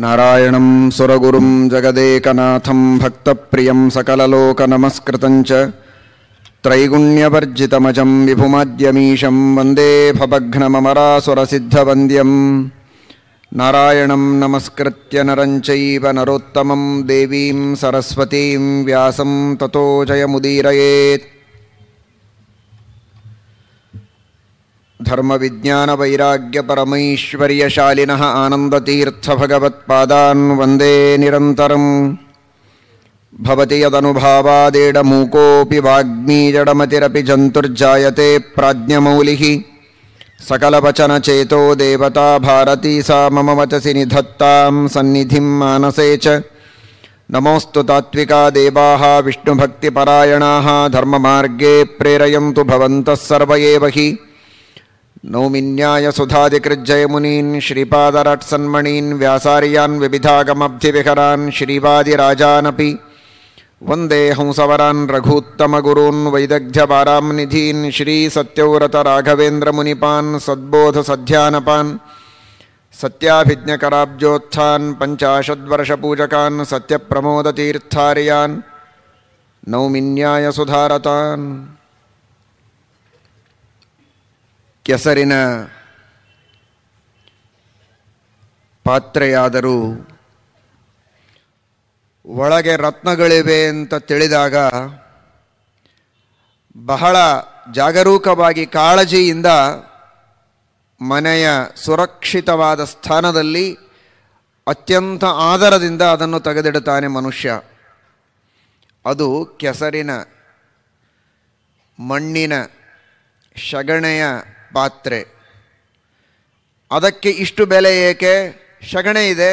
नारायणं सुरगुरुं जगदेकनाथं भक्तप्रियं सकललोकनमस्कृतञ्च त्रैगुण्यवर्जितमजं विभुमाद्यमीशं वन्दे सुरसिद्धवन्द्यं नारायणं नमस्कृत्य नरं चैव नरोत्तमं देवीं सरस्वतीं व्यासं ततो जयमुदीरयेत् धर्म विज्ञान वैराग्य धर्मविज्ञानवैराग्यपरमैश्वर्यशालिनः आनन्दतीर्थभगवत्पादान् वन्दे निरन्तरं भवति यदनुभावादेडमूकोऽपि वाग्मीजडमतिरपि जन्तुर्जायते प्राज्ञमौलिः चेतो देवता भारती सा मम वचसि निधत्तां सन्निधिं मानसे च नमोस्तु तात्विका देवाः विष्णुभक्तिपरायणाः धर्ममार्गे प्रेरयन्तु भवन्तः सर्व हि नौमिन्यायसुधाधिकृज्जय मुनीन् श्रीपादरट्सन्मणीन् व्यासार्यान् विविधागमब्धिविहरान् श्रीवादिराजानपि वन्दे हंसवरान् रघूत्तमगुरून् वैदग्ध्यपारां निधीन् श्रीसत्यव्रतराघवेन्द्रमुनिपान् सद्बोधसध्यानपान् सत्याभिज्ञकराब्जोत्थान् पञ्चाशद्वर्षपूजकान् सत्यप्रमोदतीर्थार्यान् नौमिन्याय सुधारतान् ಕೆಸರಿನ ಪಾತ್ರೆಯಾದರೂ ಒಳಗೆ ರತ್ನಗಳಿವೆ ಅಂತ ತಿಳಿದಾಗ ಬಹಳ ಜಾಗರೂಕವಾಗಿ ಕಾಳಜಿಯಿಂದ ಮನೆಯ ಸುರಕ್ಷಿತವಾದ ಸ್ಥಾನದಲ್ಲಿ ಅತ್ಯಂತ ಆದರದಿಂದ ಅದನ್ನು ತೆಗೆದಿಡುತ್ತಾನೆ ಮನುಷ್ಯ ಅದು ಕೆಸರಿನ ಮಣ್ಣಿನ ಶಗಣೆಯ ಪಾತ್ರೆ ಅದಕ್ಕೆ ಇಷ್ಟು ಬೆಲೆ ಏಕೆ ಶಗಣೆ ಇದೆ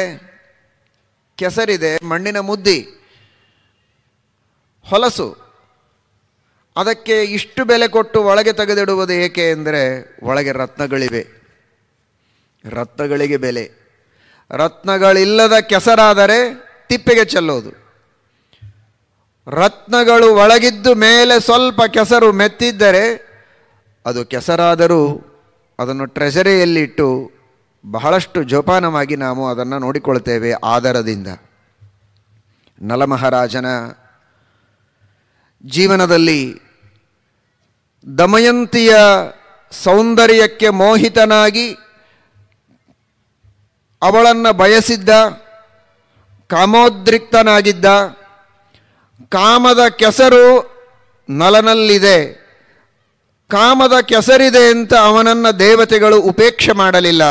ಕೆಸರಿದೆ ಮಣ್ಣಿನ ಮುದ್ದಿ ಹೊಲಸು ಅದಕ್ಕೆ ಇಷ್ಟು ಬೆಲೆ ಕೊಟ್ಟು ಒಳಗೆ ತೆಗೆದಿಡುವುದು ಏಕೆ ಎಂದರೆ ಒಳಗೆ ರತ್ನಗಳಿವೆ ರತ್ನಗಳಿಗೆ ಬೆಲೆ ರತ್ನಗಳಿಲ್ಲದ ಕೆಸರಾದರೆ ತಿಪ್ಪೆಗೆ ಚೆಲ್ಲೋದು ರತ್ನಗಳು ಒಳಗಿದ್ದು ಮೇಲೆ ಸ್ವಲ್ಪ ಕೆಸರು ಮೆತ್ತಿದ್ದರೆ ಅದು ಕೆಸರಾದರೂ ಅದನ್ನು ಟ್ರೆಜರಿಯಲ್ಲಿಟ್ಟು ಬಹಳಷ್ಟು ಜೋಪಾನವಾಗಿ ನಾವು ಅದನ್ನು ನೋಡಿಕೊಳ್ತೇವೆ ಆದರದಿಂದ ನಲಮಹಾರಾಜನ ಜೀವನದಲ್ಲಿ ದಮಯಂತಿಯ ಸೌಂದರ್ಯಕ್ಕೆ ಮೋಹಿತನಾಗಿ ಅವಳನ್ನು ಬಯಸಿದ್ದ ಕಾಮೋದ್ರಿಕ್ತನಾಗಿದ್ದ ಕಾಮದ ಕೆಸರು ನಲನಲ್ಲಿದೆ ಕಾಮದ ಕೆಸರಿದೆ ಅಂತ ಅವನನ್ನು ದೇವತೆಗಳು ಉಪೇಕ್ಷೆ ಮಾಡಲಿಲ್ಲ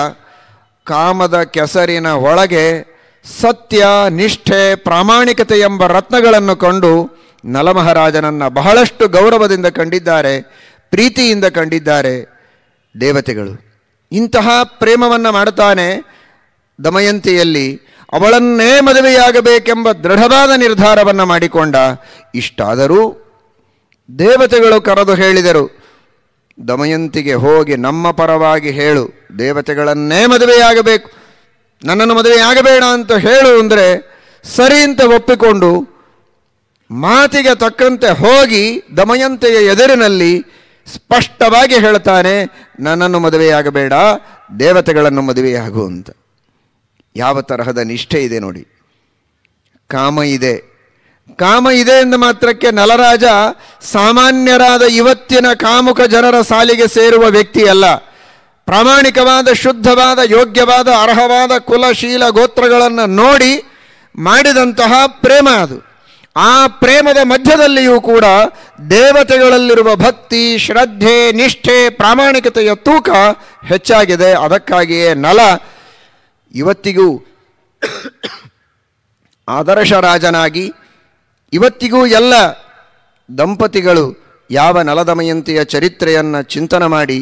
ಕಾಮದ ಕೆಸರಿನ ಒಳಗೆ ಸತ್ಯ ನಿಷ್ಠೆ ಪ್ರಾಮಾಣಿಕತೆ ಎಂಬ ರತ್ನಗಳನ್ನು ಕಂಡು ನಲಮಹಾರಾಜನನ್ನು ಬಹಳಷ್ಟು ಗೌರವದಿಂದ ಕಂಡಿದ್ದಾರೆ ಪ್ರೀತಿಯಿಂದ ಕಂಡಿದ್ದಾರೆ ದೇವತೆಗಳು ಇಂತಹ ಪ್ರೇಮವನ್ನು ಮಾಡುತ್ತಾನೆ ದಮಯಂತಿಯಲ್ಲಿ ಅವಳನ್ನೇ ಮದುವೆಯಾಗಬೇಕೆಂಬ ದೃಢವಾದ ನಿರ್ಧಾರವನ್ನು ಮಾಡಿಕೊಂಡ ಇಷ್ಟಾದರೂ ದೇವತೆಗಳು ಕರೆದು ಹೇಳಿದರು ದಮಯಂತಿಗೆ ಹೋಗಿ ನಮ್ಮ ಪರವಾಗಿ ಹೇಳು ದೇವತೆಗಳನ್ನೇ ಮದುವೆಯಾಗಬೇಕು ನನ್ನನ್ನು ಮದುವೆಯಾಗಬೇಡ ಅಂತ ಹೇಳು ಅಂದರೆ ಸರಿ ಅಂತ ಒಪ್ಪಿಕೊಂಡು ಮಾತಿಗೆ ತಕ್ಕಂತೆ ಹೋಗಿ ದಮಯಂತೆಯ ಎದುರಿನಲ್ಲಿ ಸ್ಪಷ್ಟವಾಗಿ ಹೇಳ್ತಾನೆ ನನ್ನನ್ನು ಮದುವೆಯಾಗಬೇಡ ದೇವತೆಗಳನ್ನು ಮದುವೆಯಾಗು ಅಂತ ಯಾವ ತರಹದ ನಿಷ್ಠೆ ಇದೆ ನೋಡಿ ಕಾಮ ಇದೆ ಕಾಮ ಇದೆ ಎಂದ ಮಾತ್ರಕ್ಕೆ ನಲರಾಜ ಸಾಮಾನ್ಯರಾದ ಇವತ್ತಿನ ಕಾಮುಕ ಜನರ ಸಾಲಿಗೆ ಸೇರುವ ವ್ಯಕ್ತಿಯಲ್ಲ ಪ್ರಾಮಾಣಿಕವಾದ ಶುದ್ಧವಾದ ಯೋಗ್ಯವಾದ ಅರ್ಹವಾದ ಕುಲಶೀಲ ಗೋತ್ರಗಳನ್ನು ನೋಡಿ ಮಾಡಿದಂತಹ ಪ್ರೇಮ ಅದು ಆ ಪ್ರೇಮದ ಮಧ್ಯದಲ್ಲಿಯೂ ಕೂಡ ದೇವತೆಗಳಲ್ಲಿರುವ ಭಕ್ತಿ ಶ್ರದ್ಧೆ ನಿಷ್ಠೆ ಪ್ರಾಮಾಣಿಕತೆಯ ತೂಕ ಹೆಚ್ಚಾಗಿದೆ ಅದಕ್ಕಾಗಿಯೇ ನಲ ಇವತ್ತಿಗೂ ಆದರ್ಶ ರಾಜನಾಗಿ ಇವತ್ತಿಗೂ ಎಲ್ಲ ದಂಪತಿಗಳು ಯಾವ ನಲದಮಯಂತಿಯ ಚರಿತ್ರೆಯನ್ನು ಚಿಂತನೆ ಮಾಡಿ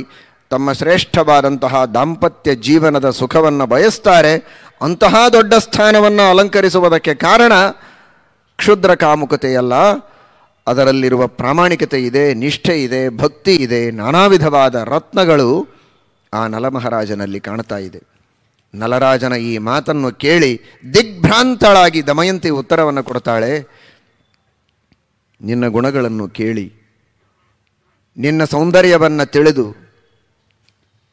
ತಮ್ಮ ಶ್ರೇಷ್ಠವಾದಂತಹ ದಾಂಪತ್ಯ ಜೀವನದ ಸುಖವನ್ನು ಬಯಸ್ತಾರೆ ಅಂತಹ ದೊಡ್ಡ ಸ್ಥಾನವನ್ನು ಅಲಂಕರಿಸುವುದಕ್ಕೆ ಕಾರಣ ಕ್ಷುದ್ರ ಕಾಮುಕತೆಯಲ್ಲ ಅದರಲ್ಲಿರುವ ಪ್ರಾಮಾಣಿಕತೆ ಇದೆ ನಿಷ್ಠೆ ಇದೆ ಭಕ್ತಿ ಇದೆ ನಾನಾ ವಿಧವಾದ ರತ್ನಗಳು ಆ ನಲಮಹಾರಾಜನಲ್ಲಿ ಕಾಣ್ತಾ ಇದೆ ನಲರಾಜನ ಈ ಮಾತನ್ನು ಕೇಳಿ ದಿಗ್ಭ್ರಾಂತಳಾಗಿ ದಮಯಂತಿ ಉತ್ತರವನ್ನು ಕೊಡ್ತಾಳೆ ನಿನ್ನ ಗುಣಗಳನ್ನು ಕೇಳಿ ನಿನ್ನ ಸೌಂದರ್ಯವನ್ನು ತಿಳಿದು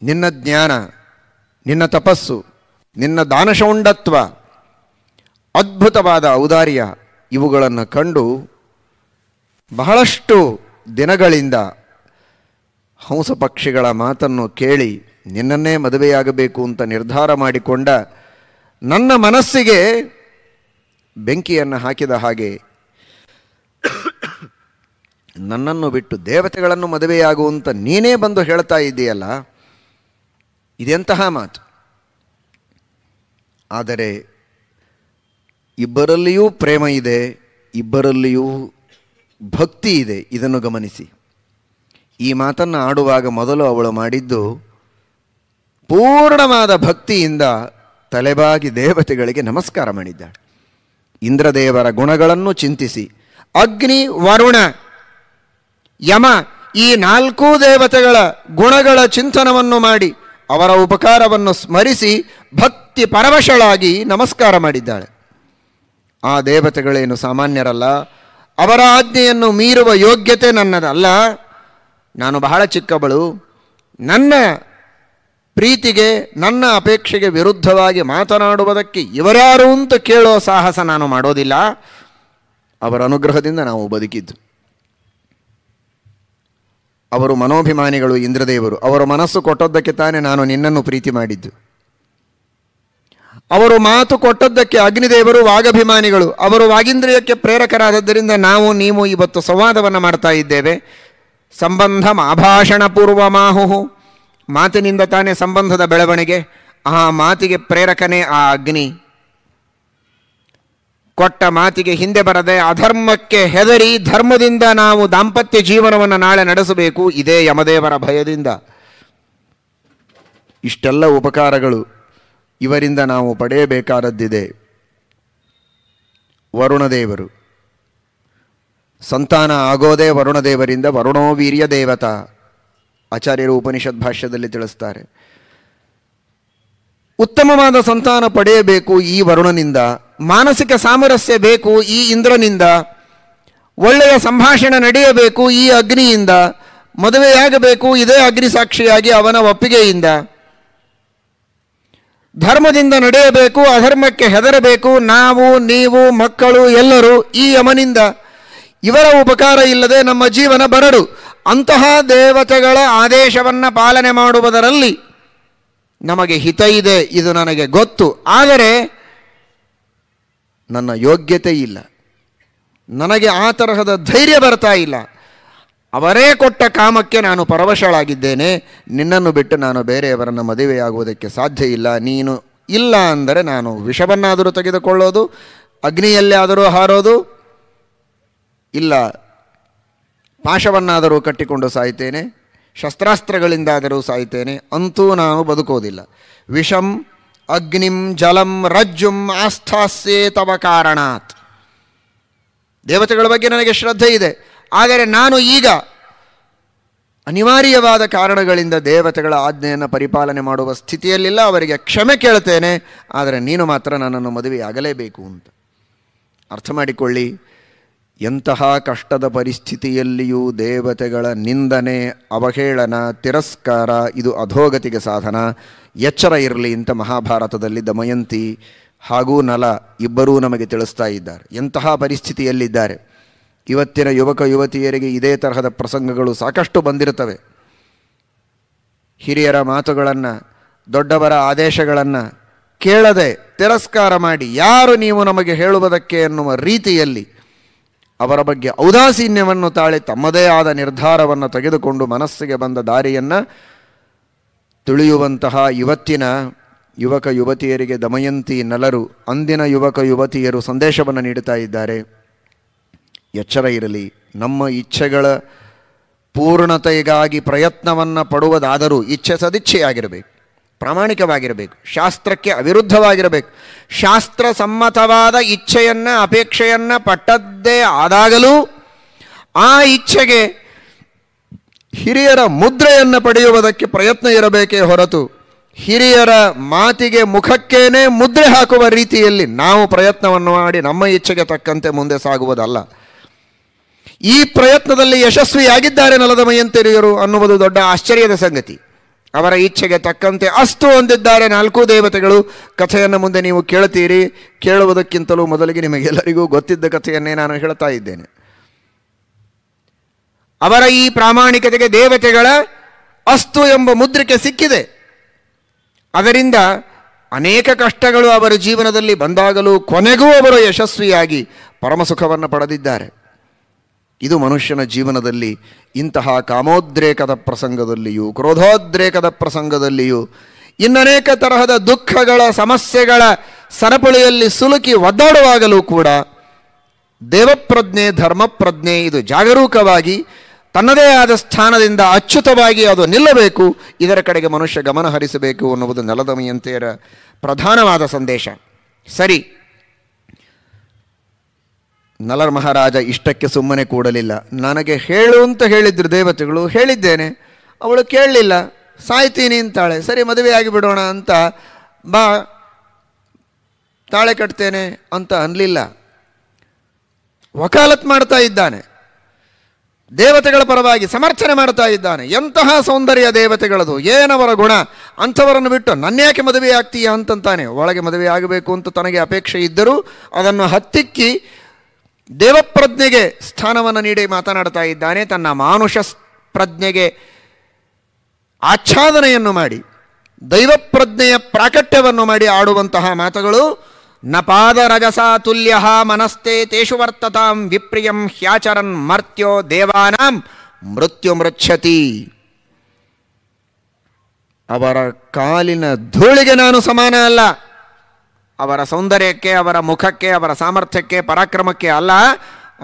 ನಿನ್ನ ಜ್ಞಾನ ನಿನ್ನ ತಪಸ್ಸು ನಿನ್ನ ದಾನಶೌಂಡತ್ವ ಅದ್ಭುತವಾದ ಔದಾರ್ಯ ಇವುಗಳನ್ನು ಕಂಡು ಬಹಳಷ್ಟು ದಿನಗಳಿಂದ ಹಂಸ ಪಕ್ಷಿಗಳ ಮಾತನ್ನು ಕೇಳಿ ನಿನ್ನನ್ನೇ ಮದುವೆಯಾಗಬೇಕು ಅಂತ ನಿರ್ಧಾರ ಮಾಡಿಕೊಂಡ ನನ್ನ ಮನಸ್ಸಿಗೆ ಬೆಂಕಿಯನ್ನು ಹಾಕಿದ ಹಾಗೆ ನನ್ನನ್ನು ಬಿಟ್ಟು ದೇವತೆಗಳನ್ನು ಮದುವೆಯಾಗುವಂತ ನೀನೇ ಬಂದು ಹೇಳ್ತಾ ಇದ್ದೀಯಲ್ಲ ಇದೆಂತಹ ಮಾತು ಆದರೆ ಇಬ್ಬರಲ್ಲಿಯೂ ಪ್ರೇಮ ಇದೆ ಇಬ್ಬರಲ್ಲಿಯೂ ಭಕ್ತಿ ಇದೆ ಇದನ್ನು ಗಮನಿಸಿ ಈ ಮಾತನ್ನು ಆಡುವಾಗ ಮೊದಲು ಅವಳು ಮಾಡಿದ್ದು ಪೂರ್ಣವಾದ ಭಕ್ತಿಯಿಂದ ತಲೆಬಾಗಿ ದೇವತೆಗಳಿಗೆ ನಮಸ್ಕಾರ ಮಾಡಿದ್ದಾಳೆ ಇಂದ್ರದೇವರ ಗುಣಗಳನ್ನು ಚಿಂತಿಸಿ ಅಗ್ನಿ ವರುಣ ಯಮ ಈ ನಾಲ್ಕೂ ದೇವತೆಗಳ ಗುಣಗಳ ಚಿಂತನವನ್ನು ಮಾಡಿ ಅವರ ಉಪಕಾರವನ್ನು ಸ್ಮರಿಸಿ ಭಕ್ತಿ ಪರವಶಳಾಗಿ ನಮಸ್ಕಾರ ಮಾಡಿದ್ದಾಳೆ ಆ ದೇವತೆಗಳೇನು ಸಾಮಾನ್ಯರಲ್ಲ ಅವರ ಆಜ್ಞೆಯನ್ನು ಮೀರುವ ಯೋಗ್ಯತೆ ನನ್ನದಲ್ಲ ನಾನು ಬಹಳ ಚಿಕ್ಕವಳು ನನ್ನ ಪ್ರೀತಿಗೆ ನನ್ನ ಅಪೇಕ್ಷೆಗೆ ವಿರುದ್ಧವಾಗಿ ಮಾತನಾಡುವುದಕ್ಕೆ ಇವರಾರು ಅಂತ ಕೇಳೋ ಸಾಹಸ ನಾನು ಮಾಡೋದಿಲ್ಲ ಅವರ ಅನುಗ್ರಹದಿಂದ ನಾವು ಬದುಕಿದ್ದು ಅವರು ಮನೋಭಿಮಾನಿಗಳು ಇಂದ್ರದೇವರು ಅವರ ಮನಸ್ಸು ಕೊಟ್ಟದ್ದಕ್ಕೆ ತಾನೇ ನಾನು ನಿನ್ನನ್ನು ಪ್ರೀತಿ ಮಾಡಿದ್ದು ಅವರು ಮಾತು ಕೊಟ್ಟದ್ದಕ್ಕೆ ಅಗ್ನಿದೇವರು ವಾಗಭಿಮಾನಿಗಳು ಅವರು ವಾಗೀಂದ್ರಿಯಕ್ಕೆ ಪ್ರೇರಕರಾದದ್ದರಿಂದ ನಾವು ನೀವು ಇವತ್ತು ಸಂವಾದವನ್ನು ಮಾಡ್ತಾ ಇದ್ದೇವೆ ಸಂಬಂಧ ಮಾಭಾಷಣ ಪೂರ್ವ ಮಾಹುಹು ಮಾತಿನಿಂದ ತಾನೇ ಸಂಬಂಧದ ಬೆಳವಣಿಗೆ ಆ ಮಾತಿಗೆ ಪ್ರೇರಕನೇ ಆ ಅಗ್ನಿ ಕೊಟ್ಟ ಮಾತಿಗೆ ಹಿಂದೆ ಬರದೆ ಅಧರ್ಮಕ್ಕೆ ಹೆದರಿ ಧರ್ಮದಿಂದ ನಾವು ದಾಂಪತ್ಯ ಜೀವನವನ್ನು ನಾಳೆ ನಡೆಸಬೇಕು ಇದೇ ಯಮದೇವರ ಭಯದಿಂದ ಇಷ್ಟೆಲ್ಲ ಉಪಕಾರಗಳು ಇವರಿಂದ ನಾವು ಪಡೆಯಬೇಕಾದದ್ದಿದೆ ವರುಣದೇವರು ಸಂತಾನ ಆಗೋದೇ ವರುಣದೇವರಿಂದ ವರುಣೋ ವೀರ್ಯ ದೇವತಾ ಆಚಾರ್ಯರು ಉಪನಿಷತ್ ಭಾಷ್ಯದಲ್ಲಿ ತಿಳಿಸ್ತಾರೆ ಉತ್ತಮವಾದ ಸಂತಾನ ಪಡೆಯಬೇಕು ಈ ವರುಣನಿಂದ ಮಾನಸಿಕ ಸಾಮರಸ್ಯ ಬೇಕು ಈ ಇಂದ್ರನಿಂದ ಒಳ್ಳೆಯ ಸಂಭಾಷಣೆ ನಡೆಯಬೇಕು ಈ ಅಗ್ನಿಯಿಂದ ಮದುವೆಯಾಗಬೇಕು ಇದೇ ಅಗ್ನಿ ಸಾಕ್ಷಿಯಾಗಿ ಅವನ ಒಪ್ಪಿಗೆಯಿಂದ ಧರ್ಮದಿಂದ ನಡೆಯಬೇಕು ಅಧರ್ಮಕ್ಕೆ ಹೆದರಬೇಕು ನಾವು ನೀವು ಮಕ್ಕಳು ಎಲ್ಲರೂ ಈ ಯಮನಿಂದ ಇವರ ಉಪಕಾರ ಇಲ್ಲದೆ ನಮ್ಮ ಜೀವನ ಬರಡು ಅಂತಹ ದೇವತೆಗಳ ಆದೇಶವನ್ನು ಪಾಲನೆ ಮಾಡುವುದರಲ್ಲಿ ನಮಗೆ ಹಿತ ಇದೆ ಇದು ನನಗೆ ಗೊತ್ತು ಆದರೆ ನನ್ನ ಯೋಗ್ಯತೆ ಇಲ್ಲ ನನಗೆ ಆ ತರಹದ ಧೈರ್ಯ ಬರ್ತಾ ಇಲ್ಲ ಅವರೇ ಕೊಟ್ಟ ಕಾಮಕ್ಕೆ ನಾನು ಪರವಶಳಾಗಿದ್ದೇನೆ ನಿನ್ನನ್ನು ಬಿಟ್ಟು ನಾನು ಬೇರೆಯವರನ್ನು ಮದುವೆಯಾಗುವುದಕ್ಕೆ ಸಾಧ್ಯ ಇಲ್ಲ ನೀನು ಇಲ್ಲ ಅಂದರೆ ನಾನು ವಿಷವನ್ನಾದರೂ ತೆಗೆದುಕೊಳ್ಳೋದು ಅಗ್ನಿಯಲ್ಲೇ ಆದರೂ ಹಾರೋದು ಇಲ್ಲ ಪಾಶವನ್ನಾದರೂ ಕಟ್ಟಿಕೊಂಡು ಸಾಯ್ತೇನೆ ಶಸ್ತ್ರಾಸ್ತ್ರಗಳಿಂದಾದರೂ ಸಾಯ್ತೇನೆ ಅಂತೂ ನಾನು ಬದುಕೋದಿಲ್ಲ ವಿಷಂ ಅಗ್ನಿಂ ಜಲಂ ರಜ್ಜುಂ ಆಸ್ಥಾಸ್ಯೇ ತವ ಕಾರಣಾತ್ ದೇವತೆಗಳ ಬಗ್ಗೆ ನನಗೆ ಶ್ರದ್ಧೆ ಇದೆ ಆದರೆ ನಾನು ಈಗ ಅನಿವಾರ್ಯವಾದ ಕಾರಣಗಳಿಂದ ದೇವತೆಗಳ ಆಜ್ಞೆಯನ್ನು ಪರಿಪಾಲನೆ ಮಾಡುವ ಸ್ಥಿತಿಯಲ್ಲಿಲ್ಲ ಅವರಿಗೆ ಕ್ಷಮೆ ಕೇಳ್ತೇನೆ ಆದರೆ ನೀನು ಮಾತ್ರ ನನ್ನನ್ನು ಮದುವೆಯಾಗಲೇಬೇಕು ಅಂತ ಅರ್ಥ ಮಾಡಿಕೊಳ್ಳಿ ಎಂತಹ ಕಷ್ಟದ ಪರಿಸ್ಥಿತಿಯಲ್ಲಿಯೂ ದೇವತೆಗಳ ನಿಂದನೆ ಅವಹೇಳನ ತಿರಸ್ಕಾರ ಇದು ಅಧೋಗತಿಗೆ ಸಾಧನ ಎಚ್ಚರ ಇರಲಿ ಅಂತ ಮಹಾಭಾರತದಲ್ಲಿ ದಮಯಂತಿ ಹಾಗೂ ನಲ ಇಬ್ಬರೂ ನಮಗೆ ತಿಳಿಸ್ತಾ ಇದ್ದಾರೆ ಎಂತಹ ಪರಿಸ್ಥಿತಿಯಲ್ಲಿದ್ದಾರೆ ಇವತ್ತಿನ ಯುವಕ ಯುವತಿಯರಿಗೆ ಇದೇ ತರಹದ ಪ್ರಸಂಗಗಳು ಸಾಕಷ್ಟು ಬಂದಿರುತ್ತವೆ ಹಿರಿಯರ ಮಾತುಗಳನ್ನು ದೊಡ್ಡವರ ಆದೇಶಗಳನ್ನು ಕೇಳದೆ ತಿರಸ್ಕಾರ ಮಾಡಿ ಯಾರು ನೀವು ನಮಗೆ ಹೇಳುವುದಕ್ಕೆ ಎನ್ನುವ ರೀತಿಯಲ್ಲಿ ಅವರ ಬಗ್ಗೆ ಔದಾಸೀನ್ಯವನ್ನು ತಾಳಿ ತಮ್ಮದೇ ಆದ ನಿರ್ಧಾರವನ್ನು ತೆಗೆದುಕೊಂಡು ಮನಸ್ಸಿಗೆ ಬಂದ ದಾರಿಯನ್ನು ತಿಳಿಯುವಂತಹ ಇವತ್ತಿನ ಯುವಕ ಯುವತಿಯರಿಗೆ ದಮಯಂತಿ ನಲರು ಅಂದಿನ ಯುವಕ ಯುವತಿಯರು ಸಂದೇಶವನ್ನು ನೀಡುತ್ತಾ ಇದ್ದಾರೆ ಎಚ್ಚರ ಇರಲಿ ನಮ್ಮ ಇಚ್ಛೆಗಳ ಪೂರ್ಣತೆಗಾಗಿ ಪ್ರಯತ್ನವನ್ನು ಪಡುವುದಾದರೂ ಇಚ್ಛೆ ಸದಿಚ್ಛೆಯಾಗಿರಬೇಕು ಪ್ರಾಮಾಣಿಕವಾಗಿರಬೇಕು ಶಾಸ್ತ್ರಕ್ಕೆ ಅವಿರುದ್ಧವಾಗಿರಬೇಕು ಶಾಸ್ತ್ರ ಸಮ್ಮತವಾದ ಇಚ್ಛೆಯನ್ನು ಅಪೇಕ್ಷೆಯನ್ನು ಪಟ್ಟದ್ದೇ ಆದಾಗಲೂ ಆ ಇಚ್ಛೆಗೆ ಹಿರಿಯರ ಮುದ್ರೆಯನ್ನು ಪಡೆಯುವುದಕ್ಕೆ ಪ್ರಯತ್ನ ಇರಬೇಕೇ ಹೊರತು ಹಿರಿಯರ ಮಾತಿಗೆ ಮುಖಕ್ಕೇನೆ ಮುದ್ರೆ ಹಾಕುವ ರೀತಿಯಲ್ಲಿ ನಾವು ಪ್ರಯತ್ನವನ್ನು ಮಾಡಿ ನಮ್ಮ ಇಚ್ಛೆಗೆ ತಕ್ಕಂತೆ ಮುಂದೆ ಸಾಗುವುದಲ್ಲ ಈ ಪ್ರಯತ್ನದಲ್ಲಿ ಯಶಸ್ವಿಯಾಗಿದ್ದಾರೆ ನಲದ ಮೈಯಂತೆರಿಯರು ಅನ್ನುವುದು ದೊಡ್ಡ ಆಶ್ಚರ್ಯದ ಸಂಗತಿ ಅವರ ಇಚ್ಛೆಗೆ ತಕ್ಕಂತೆ ಅಸ್ತು ಹೊಂದಿದ್ದಾರೆ ನಾಲ್ಕು ದೇವತೆಗಳು ಕಥೆಯನ್ನು ಮುಂದೆ ನೀವು ಕೇಳ್ತೀರಿ ಕೇಳುವುದಕ್ಕಿಂತಲೂ ಮೊದಲಿಗೆ ನಿಮಗೆಲ್ಲರಿಗೂ ಗೊತ್ತಿದ್ದ ಕಥೆಯನ್ನೇ ನಾನು ಹೇಳ್ತಾ ಇದ್ದೇನೆ ಅವರ ಈ ಪ್ರಾಮಾಣಿಕತೆಗೆ ದೇವತೆಗಳ ಅಸ್ತು ಎಂಬ ಮುದ್ರಿಕೆ ಸಿಕ್ಕಿದೆ ಅದರಿಂದ ಅನೇಕ ಕಷ್ಟಗಳು ಅವರ ಜೀವನದಲ್ಲಿ ಬಂದಾಗಲೂ ಕೊನೆಗೂ ಅವರು ಯಶಸ್ವಿಯಾಗಿ ಪರಮಸುಖವನ್ನು ಪಡೆದಿದ್ದಾರೆ ಇದು ಮನುಷ್ಯನ ಜೀವನದಲ್ಲಿ ಇಂತಹ ಕಾಮೋದ್ರೇಕದ ಪ್ರಸಂಗದಲ್ಲಿಯೂ ಕ್ರೋಧೋದ್ರೇಕದ ಪ್ರಸಂಗದಲ್ಲಿಯೂ ಇನ್ನನೇಕ ತರಹದ ದುಃಖಗಳ ಸಮಸ್ಯೆಗಳ ಸರಪಳಿಯಲ್ಲಿ ಸುಲುಕಿ ಒದ್ದಾಡುವಾಗಲೂ ಕೂಡ ದೇವಪ್ರಜ್ಞೆ ಧರ್ಮಪ್ರಜ್ಞೆ ಇದು ಜಾಗರೂಕವಾಗಿ ತನ್ನದೇ ಆದ ಸ್ಥಾನದಿಂದ ಅಚ್ಯುತವಾಗಿ ಅದು ನಿಲ್ಲಬೇಕು ಇದರ ಕಡೆಗೆ ಮನುಷ್ಯ ಗಮನ ಹರಿಸಬೇಕು ಅನ್ನುವುದು ನೆಲದಮಯಂತೆಯರ ಪ್ರಧಾನವಾದ ಸಂದೇಶ ಸರಿ ನಲರ್ ಮಹಾರಾಜ ಇಷ್ಟಕ್ಕೆ ಸುಮ್ಮನೆ ಕೂಡಲಿಲ್ಲ ನನಗೆ ಹೇಳು ಅಂತ ಹೇಳಿದ್ರು ದೇವತೆಗಳು ಹೇಳಿದ್ದೇನೆ ಅವಳು ಕೇಳಲಿಲ್ಲ ಸಾಯ್ತೀನಿ ಅಂತಾಳೆ ಸರಿ ಮದುವೆಯಾಗಿ ಬಿಡೋಣ ಅಂತ ಬಾ ತಾಳೆ ಕಟ್ತೇನೆ ಅಂತ ಅನ್ನಲಿಲ್ಲ ವಕಾಲತ್ ಮಾಡ್ತಾ ಇದ್ದಾನೆ ದೇವತೆಗಳ ಪರವಾಗಿ ಸಮರ್ಥನೆ ಮಾಡ್ತಾ ಇದ್ದಾನೆ ಎಂತಹ ಸೌಂದರ್ಯ ದೇವತೆಗಳದು ಏನವರ ಗುಣ ಅಂಥವರನ್ನು ಬಿಟ್ಟು ಯಾಕೆ ಮದುವೆ ಆಗ್ತೀಯಾ ಅಂತಂತಾನೆ ಒಳಗೆ ಮದುವೆ ಆಗಬೇಕು ಅಂತ ತನಗೆ ಅಪೇಕ್ಷೆ ಇದ್ದರೂ ಅದನ್ನು ಹತ್ತಿಕ್ಕಿ ದೇವಪ್ರಜ್ಞೆಗೆ ಸ್ಥಾನವನ್ನು ನೀಡಿ ಮಾತನಾಡ್ತಾ ಇದ್ದಾನೆ ತನ್ನ ಮಾನುಷ ಪ್ರಜ್ಞೆಗೆ ಆಚ್ಛಾದನೆಯನ್ನು ಮಾಡಿ ದೈವಪ್ರಜ್ಞೆಯ ಪ್ರಾಕಟ್ಯವನ್ನು ಮಾಡಿ ಆಡುವಂತಹ ಮಾತುಗಳು ನಪಾದ ರಜಸ ತುಲ್ಯ ಮನಸ್ತೆ ತೇಷು ವರ್ತತಾಂ ವಿಪ್ರಿಯಂ ಹ್ಯಾಚರನ್ ಮರ್ತ್ಯೋ ದೇವಾನಾಂ ಮೃತ್ಯು ಮೃಚ್ಛತಿ ಅವರ ಕಾಲಿನ ಧೂಳಿಗೆ ನಾನು ಸಮಾನ ಅಲ್ಲ ಅವರ ಸೌಂದರ್ಯಕ್ಕೆ ಅವರ ಮುಖಕ್ಕೆ ಅವರ ಸಾಮರ್ಥ್ಯಕ್ಕೆ ಪರಾಕ್ರಮಕ್ಕೆ ಅಲ್ಲ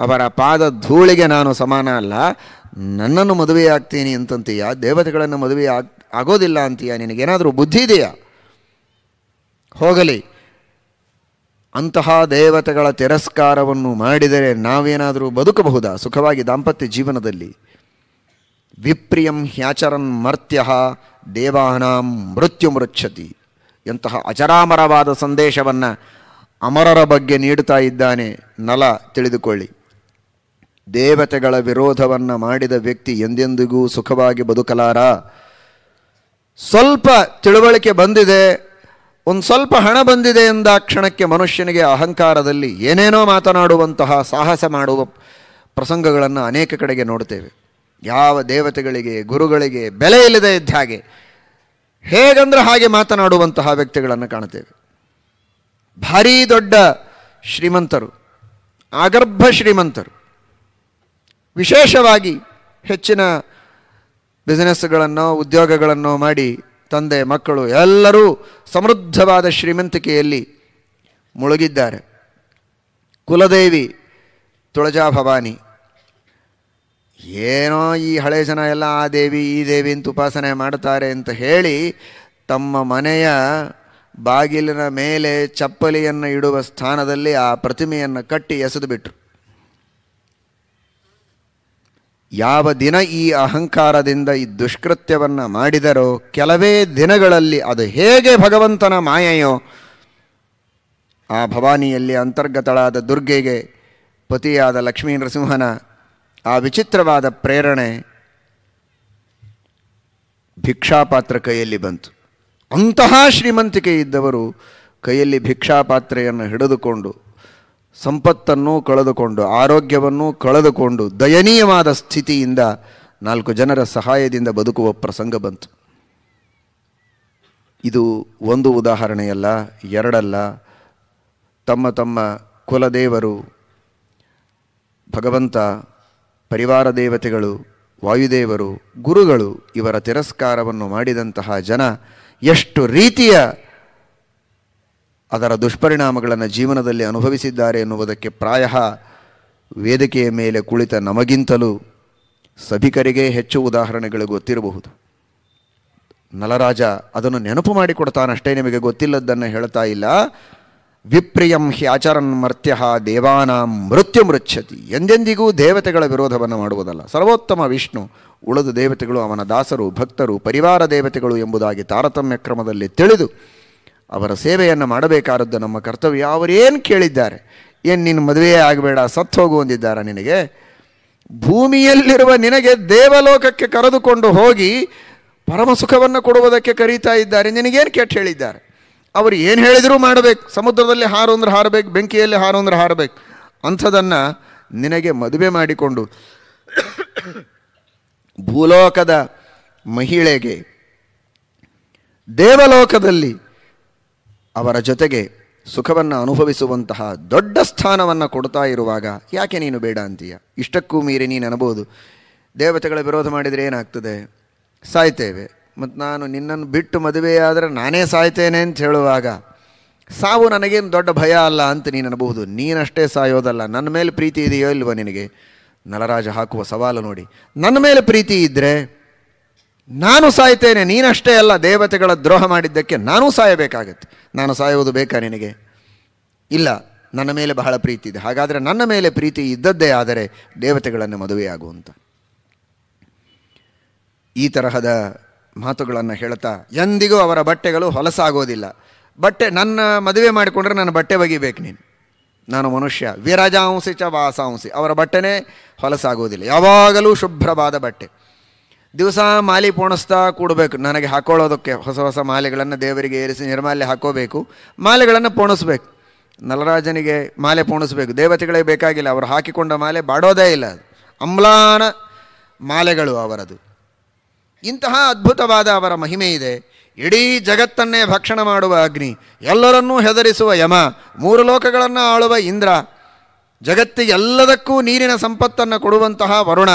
ಅವರ ಪಾದ ಧೂಳಿಗೆ ನಾನು ಸಮಾನ ಅಲ್ಲ ನನ್ನನ್ನು ಮದುವೆ ಆಗ್ತೀನಿ ಅಂತಂತೀಯ ದೇವತೆಗಳನ್ನು ಮದುವೆ ಆಗ್ ಆಗೋದಿಲ್ಲ ಅಂತೀಯ ನಿನಗೇನಾದರೂ ಬುದ್ಧಿ ಇದೆಯಾ ಹೋಗಲಿ ಅಂತಹ ದೇವತೆಗಳ ತಿರಸ್ಕಾರವನ್ನು ಮಾಡಿದರೆ ನಾವೇನಾದರೂ ಬದುಕಬಹುದಾ ಸುಖವಾಗಿ ದಾಂಪತ್ಯ ಜೀವನದಲ್ಲಿ ವಿಪ್ರಿಯಂ ಹ್ಯಾಚರನ್ ಮರ್ತ್ಯ ದೇವಾನಾಂ ಮೃತ್ಯು ಮೃಚ್ಛತಿ ಎಂತಹ ಅಜರಾಮರವಾದ ಸಂದೇಶವನ್ನು ಅಮರರ ಬಗ್ಗೆ ನೀಡುತ್ತಾ ಇದ್ದಾನೆ ನಲ ತಿಳಿದುಕೊಳ್ಳಿ ದೇವತೆಗಳ ವಿರೋಧವನ್ನು ಮಾಡಿದ ವ್ಯಕ್ತಿ ಎಂದೆಂದಿಗೂ ಸುಖವಾಗಿ ಬದುಕಲಾರ ಸ್ವಲ್ಪ ತಿಳುವಳಿಕೆ ಬಂದಿದೆ ಒಂದು ಸ್ವಲ್ಪ ಹಣ ಬಂದಿದೆ ಎಂದ ಕ್ಷಣಕ್ಕೆ ಮನುಷ್ಯನಿಗೆ ಅಹಂಕಾರದಲ್ಲಿ ಏನೇನೋ ಮಾತನಾಡುವಂತಹ ಸಾಹಸ ಮಾಡುವ ಪ್ರಸಂಗಗಳನ್ನು ಅನೇಕ ಕಡೆಗೆ ನೋಡ್ತೇವೆ ಯಾವ ದೇವತೆಗಳಿಗೆ ಗುರುಗಳಿಗೆ ಬೆಲೆ ಇಲ್ಲದೆ ಇದ್ದ ಹಾಗೆ ಹೇಗಂದ್ರೆ ಹಾಗೆ ಮಾತನಾಡುವಂತಹ ವ್ಯಕ್ತಿಗಳನ್ನು ಕಾಣುತ್ತೇವೆ ಭಾರೀ ದೊಡ್ಡ ಶ್ರೀಮಂತರು ಆಗರ್ಭ ಶ್ರೀಮಂತರು ವಿಶೇಷವಾಗಿ ಹೆಚ್ಚಿನ ಬಿಸ್ನೆಸ್ಗಳನ್ನು ಉದ್ಯೋಗಗಳನ್ನು ಮಾಡಿ ತಂದೆ ಮಕ್ಕಳು ಎಲ್ಲರೂ ಸಮೃದ್ಧವಾದ ಶ್ರೀಮಂತಿಕೆಯಲ್ಲಿ ಮುಳುಗಿದ್ದಾರೆ ಕುಲದೇವಿ ತುಳಜಾ ಭವಾನಿ ಏನೋ ಈ ಹಳೆ ಜನ ಎಲ್ಲ ಆ ದೇವಿ ಈ ದೇವಿ ಅಂತ ಉಪಾಸನೆ ಮಾಡ್ತಾರೆ ಅಂತ ಹೇಳಿ ತಮ್ಮ ಮನೆಯ ಬಾಗಿಲಿನ ಮೇಲೆ ಚಪ್ಪಲಿಯನ್ನು ಇಡುವ ಸ್ಥಾನದಲ್ಲಿ ಆ ಪ್ರತಿಮೆಯನ್ನು ಕಟ್ಟಿ ಎಸೆದು ಬಿಟ್ರು ಯಾವ ದಿನ ಈ ಅಹಂಕಾರದಿಂದ ಈ ದುಷ್ಕೃತ್ಯವನ್ನು ಮಾಡಿದರೋ ಕೆಲವೇ ದಿನಗಳಲ್ಲಿ ಅದು ಹೇಗೆ ಭಗವಂತನ ಮಾಯೆಯೋ ಆ ಭವಾನಿಯಲ್ಲಿ ಅಂತರ್ಗತಳಾದ ದುರ್ಗೆಗೆ ಪತಿಯಾದ ಲಕ್ಷ್ಮೀ ನೃಸಿಂಹನ ಆ ವಿಚಿತ್ರವಾದ ಪ್ರೇರಣೆ ಭಿಕ್ಷಾಪಾತ್ರ ಕೈಯಲ್ಲಿ ಬಂತು ಅಂತಹ ಶ್ರೀಮಂತಿಕೆ ಇದ್ದವರು ಕೈಯಲ್ಲಿ ಭಿಕ್ಷಾಪಾತ್ರೆಯನ್ನು ಹಿಡಿದುಕೊಂಡು ಸಂಪತ್ತನ್ನು ಕಳೆದುಕೊಂಡು ಆರೋಗ್ಯವನ್ನು ಕಳೆದುಕೊಂಡು ದಯನೀಯವಾದ ಸ್ಥಿತಿಯಿಂದ ನಾಲ್ಕು ಜನರ ಸಹಾಯದಿಂದ ಬದುಕುವ ಪ್ರಸಂಗ ಬಂತು ಇದು ಒಂದು ಉದಾಹರಣೆಯಲ್ಲ ಎರಡಲ್ಲ ತಮ್ಮ ತಮ್ಮ ಕುಲದೇವರು ಭಗವಂತ ಪರಿವಾರ ದೇವತೆಗಳು ವಾಯುದೇವರು ಗುರುಗಳು ಇವರ ತಿರಸ್ಕಾರವನ್ನು ಮಾಡಿದಂತಹ ಜನ ಎಷ್ಟು ರೀತಿಯ ಅದರ ದುಷ್ಪರಿಣಾಮಗಳನ್ನು ಜೀವನದಲ್ಲಿ ಅನುಭವಿಸಿದ್ದಾರೆ ಎನ್ನುವುದಕ್ಕೆ ಪ್ರಾಯ ವೇದಿಕೆಯ ಮೇಲೆ ಕುಳಿತ ನಮಗಿಂತಲೂ ಸಭಿಕರಿಗೆ ಹೆಚ್ಚು ಉದಾಹರಣೆಗಳು ಗೊತ್ತಿರಬಹುದು ನಲರಾಜ ಅದನ್ನು ನೆನಪು ಮಾಡಿಕೊಡ್ತಾನಷ್ಟೇ ನಿಮಗೆ ಗೊತ್ತಿಲ್ಲದ್ದನ್ನು ಹೇಳ್ತಾ ಇಲ್ಲ ವಿಪ್ರಿಯಂ ಹಿ ಆಚರನ್ ಮರ್ತ್ಯ ದೇವಾನಾಂ ಮೃತ್ಯು ಮೃಚ್ಛತಿ ಎಂದೆಂದಿಗೂ ದೇವತೆಗಳ ವಿರೋಧವನ್ನು ಮಾಡುವುದಲ್ಲ ಸರ್ವೋತ್ತಮ ವಿಷ್ಣು ಉಳಿದ ದೇವತೆಗಳು ಅವನ ದಾಸರು ಭಕ್ತರು ಪರಿವಾರ ದೇವತೆಗಳು ಎಂಬುದಾಗಿ ತಾರತಮ್ಯ ಕ್ರಮದಲ್ಲಿ ತಿಳಿದು ಅವರ ಸೇವೆಯನ್ನು ಮಾಡಬೇಕಾದದ್ದು ನಮ್ಮ ಕರ್ತವ್ಯ ಅವರೇನು ಕೇಳಿದ್ದಾರೆ ಏನು ನಿನ್ನ ಮದುವೆಯೇ ಆಗಬೇಡ ಸತ್ತು ಹೋಗು ನಿನಗೆ ಭೂಮಿಯಲ್ಲಿರುವ ನಿನಗೆ ದೇವಲೋಕಕ್ಕೆ ಕರೆದುಕೊಂಡು ಹೋಗಿ ಪರಮ ಕೊಡುವುದಕ್ಕೆ ಕರೀತಾ ಇದ್ದಾರೆ ನಿನಗೇನು ಕೆಟ್ಟು ಹೇಳಿದ್ದಾರೆ ಅವರು ಏನು ಹೇಳಿದರೂ ಮಾಡಬೇಕು ಸಮುದ್ರದಲ್ಲಿ ಹಾರು ಅಂದ್ರೆ ಹಾರಬೇಕು ಬೆಂಕಿಯಲ್ಲಿ ಹಾರು ಅಂದ್ರೆ ಹಾರಬೇಕು ಅಂಥದನ್ನು ನಿನಗೆ ಮದುವೆ ಮಾಡಿಕೊಂಡು ಭೂಲೋಕದ ಮಹಿಳೆಗೆ ದೇವಲೋಕದಲ್ಲಿ ಅವರ ಜೊತೆಗೆ ಸುಖವನ್ನು ಅನುಭವಿಸುವಂತಹ ದೊಡ್ಡ ಸ್ಥಾನವನ್ನು ಕೊಡ್ತಾ ಇರುವಾಗ ಯಾಕೆ ನೀನು ಬೇಡ ಅಂತೀಯ ಇಷ್ಟಕ್ಕೂ ಮೀರಿ ನೀನು ಅನ್ಬೋದು ದೇವತೆಗಳ ವಿರೋಧ ಮಾಡಿದರೆ ಏನಾಗ್ತದೆ ಸಾಯ್ತೇವೆ ಮತ್ತು ನಾನು ನಿನ್ನನ್ನು ಬಿಟ್ಟು ಮದುವೆಯಾದರೆ ನಾನೇ ಸಾಯ್ತೇನೆ ಅಂತ ಹೇಳುವಾಗ ಸಾವು ನನಗೇನು ದೊಡ್ಡ ಭಯ ಅಲ್ಲ ಅಂತ ನೀನು ಅನ್ನಬಹುದು ನೀನಷ್ಟೇ ಸಾಯೋದಲ್ಲ ನನ್ನ ಮೇಲೆ ಪ್ರೀತಿ ಇದೆಯೋ ಇಲ್ವೋ ನಿನಗೆ ನಲರಾಜ ಹಾಕುವ ಸವಾಲು ನೋಡಿ ನನ್ನ ಮೇಲೆ ಪ್ರೀತಿ ಇದ್ದರೆ ನಾನು ಸಾಯ್ತೇನೆ ನೀನಷ್ಟೇ ಅಲ್ಲ ದೇವತೆಗಳ ದ್ರೋಹ ಮಾಡಿದ್ದಕ್ಕೆ ನಾನೂ ಸಾಯಬೇಕಾಗತ್ತೆ ನಾನು ಸಾಯೋದು ಬೇಕಾ ನಿನಗೆ ಇಲ್ಲ ನನ್ನ ಮೇಲೆ ಬಹಳ ಪ್ರೀತಿ ಇದೆ ಹಾಗಾದರೆ ನನ್ನ ಮೇಲೆ ಪ್ರೀತಿ ಇದ್ದದ್ದೇ ಆದರೆ ದೇವತೆಗಳನ್ನು ಮದುವೆಯಾಗುವಂತ ಈ ತರಹದ ಮಾತುಗಳನ್ನು ಹೇಳ್ತಾ ಎಂದಿಗೂ ಅವರ ಬಟ್ಟೆಗಳು ಹೊಲಸಾಗೋದಿಲ್ಲ ಬಟ್ಟೆ ನನ್ನ ಮದುವೆ ಮಾಡಿಕೊಂಡ್ರೆ ನನ್ನ ಬಟ್ಟೆ ಒಗಿಬೇಕು ನೀನು ನಾನು ಮನುಷ್ಯ ವಿರಜಾಂಸಿ ಚ ವಾಸಾಂಸಿ ಅವರ ಬಟ್ಟೆನೇ ಹೊಲಸಾಗೋದಿಲ್ಲ ಯಾವಾಗಲೂ ಶುಭ್ರವಾದ ಬಟ್ಟೆ ದಿವಸ ಮಾಲಿ ಪೋಣಿಸ್ತಾ ಕೂಡಬೇಕು ನನಗೆ ಹಾಕೊಳ್ಳೋದಕ್ಕೆ ಹೊಸ ಹೊಸ ಮಾಲೆಗಳನ್ನು ದೇವರಿಗೆ ಏರಿಸಿ ನಿರ್ಮಾಲೆ ಹಾಕೋಬೇಕು ಮಾಲೆಗಳನ್ನು ಪೋಣಿಸ್ಬೇಕು ನಲರಾಜನಿಗೆ ಮಾಲೆ ಪೋಣಿಸ್ಬೇಕು ದೇವತೆಗಳಿಗೆ ಬೇಕಾಗಿಲ್ಲ ಅವರು ಹಾಕಿಕೊಂಡ ಮಾಲೆ ಬಾಡೋದೇ ಇಲ್ಲ ಅಮ್ಲಾನ ಮಾಲೆಗಳು ಅವರದು ಇಂತಹ ಅದ್ಭುತವಾದ ಅವರ ಮಹಿಮೆ ಇದೆ ಇಡೀ ಜಗತ್ತನ್ನೇ ಭಕ್ಷಣ ಮಾಡುವ ಅಗ್ನಿ ಎಲ್ಲರನ್ನೂ ಹೆದರಿಸುವ ಯಮ ಮೂರು ಲೋಕಗಳನ್ನು ಆಳುವ ಇಂದ್ರ ಜಗತ್ತಿಗೆ ಎಲ್ಲದಕ್ಕೂ ನೀರಿನ ಸಂಪತ್ತನ್ನು ಕೊಡುವಂತಹ ವರುಣ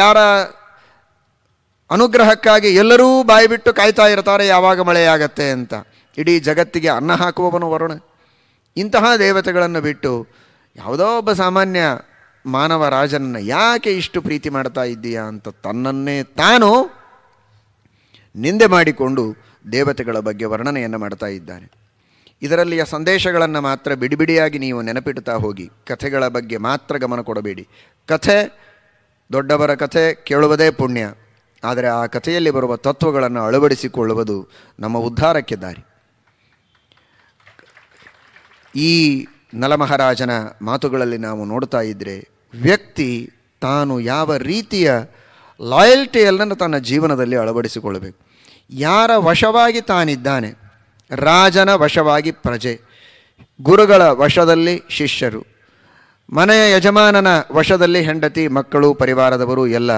ಯಾರ ಅನುಗ್ರಹಕ್ಕಾಗಿ ಎಲ್ಲರೂ ಬಾಯಿಬಿಟ್ಟು ಕಾಯ್ತಾ ಇರ್ತಾರೆ ಯಾವಾಗ ಮಳೆಯಾಗತ್ತೆ ಅಂತ ಇಡೀ ಜಗತ್ತಿಗೆ ಅನ್ನ ಹಾಕುವವನು ವರುಣ ಇಂತಹ ದೇವತೆಗಳನ್ನು ಬಿಟ್ಟು ಯಾವುದೋ ಒಬ್ಬ ಸಾಮಾನ್ಯ ಮಾನವ ರಾಜನನ್ನು ಯಾಕೆ ಇಷ್ಟು ಪ್ರೀತಿ ಮಾಡ್ತಾ ಇದ್ದೀಯಾ ಅಂತ ತನ್ನನ್ನೇ ತಾನು ನಿಂದೆ ಮಾಡಿಕೊಂಡು ದೇವತೆಗಳ ಬಗ್ಗೆ ವರ್ಣನೆಯನ್ನು ಮಾಡ್ತಾ ಇದ್ದಾನೆ ಇದರಲ್ಲಿಯ ಸಂದೇಶಗಳನ್ನು ಮಾತ್ರ ಬಿಡಿಬಿಡಿಯಾಗಿ ನೀವು ನೆನಪಿಡ್ತಾ ಹೋಗಿ ಕಥೆಗಳ ಬಗ್ಗೆ ಮಾತ್ರ ಗಮನ ಕೊಡಬೇಡಿ ಕಥೆ ದೊಡ್ಡವರ ಕಥೆ ಕೇಳುವುದೇ ಪುಣ್ಯ ಆದರೆ ಆ ಕಥೆಯಲ್ಲಿ ಬರುವ ತತ್ವಗಳನ್ನು ಅಳವಡಿಸಿಕೊಳ್ಳುವುದು ನಮ್ಮ ಉದ್ಧಾರಕ್ಕೆ ದಾರಿ ಈ ನಲಮಹಾರಾಜನ ಮಾತುಗಳಲ್ಲಿ ನಾವು ನೋಡ್ತಾ ಇದ್ದರೆ ವ್ಯಕ್ತಿ ತಾನು ಯಾವ ರೀತಿಯ ಲಾಯಲ್ಟಿಯಲ್ಲನ್ನು ತನ್ನ ಜೀವನದಲ್ಲಿ ಅಳವಡಿಸಿಕೊಳ್ಳಬೇಕು ಯಾರ ವಶವಾಗಿ ತಾನಿದ್ದಾನೆ ರಾಜನ ವಶವಾಗಿ ಪ್ರಜೆ ಗುರುಗಳ ವಶದಲ್ಲಿ ಶಿಷ್ಯರು ಮನೆಯ ಯಜಮಾನನ ವಶದಲ್ಲಿ ಹೆಂಡತಿ ಮಕ್ಕಳು ಪರಿವಾರದವರು ಎಲ್ಲ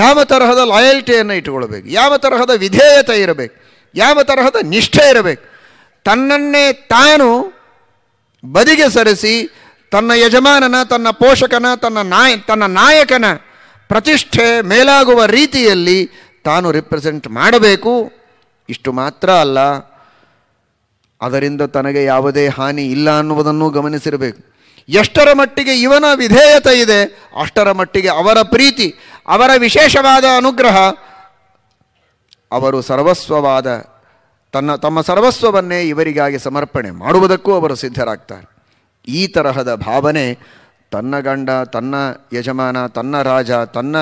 ಯಾವ ತರಹದ ಲಾಯಲ್ಟಿಯನ್ನು ಇಟ್ಟುಕೊಳ್ಬೇಕು ಯಾವ ತರಹದ ವಿಧೇಯತೆ ಇರಬೇಕು ಯಾವ ತರಹದ ನಿಷ್ಠೆ ಇರಬೇಕು ತನ್ನನ್ನೇ ತಾನು ಬದಿಗೆ ಸರಿಸಿ ತನ್ನ ಯಜಮಾನನ ತನ್ನ ಪೋಷಕನ ತನ್ನ ನಾಯ ತನ್ನ ನಾಯಕನ ಪ್ರತಿಷ್ಠೆ ಮೇಲಾಗುವ ರೀತಿಯಲ್ಲಿ ತಾನು ರಿಪ್ರೆಸೆಂಟ್ ಮಾಡಬೇಕು ಇಷ್ಟು ಮಾತ್ರ ಅಲ್ಲ ಅದರಿಂದ ತನಗೆ ಯಾವುದೇ ಹಾನಿ ಇಲ್ಲ ಅನ್ನುವುದನ್ನು ಗಮನಿಸಿರಬೇಕು ಎಷ್ಟರ ಮಟ್ಟಿಗೆ ಇವನ ವಿಧೇಯತೆ ಇದೆ ಅಷ್ಟರ ಮಟ್ಟಿಗೆ ಅವರ ಪ್ರೀತಿ ಅವರ ವಿಶೇಷವಾದ ಅನುಗ್ರಹ ಅವರು ಸರ್ವಸ್ವವಾದ ತನ್ನ ತಮ್ಮ ಸರ್ವಸ್ವವನ್ನೇ ಇವರಿಗಾಗಿ ಸಮರ್ಪಣೆ ಮಾಡುವುದಕ್ಕೂ ಅವರು ಸಿದ್ಧರಾಗ್ತಾರೆ ಈ ತರಹದ ಭಾವನೆ ತನ್ನ ಗಂಡ ತನ್ನ ಯಜಮಾನ ತನ್ನ ರಾಜ ತನ್ನ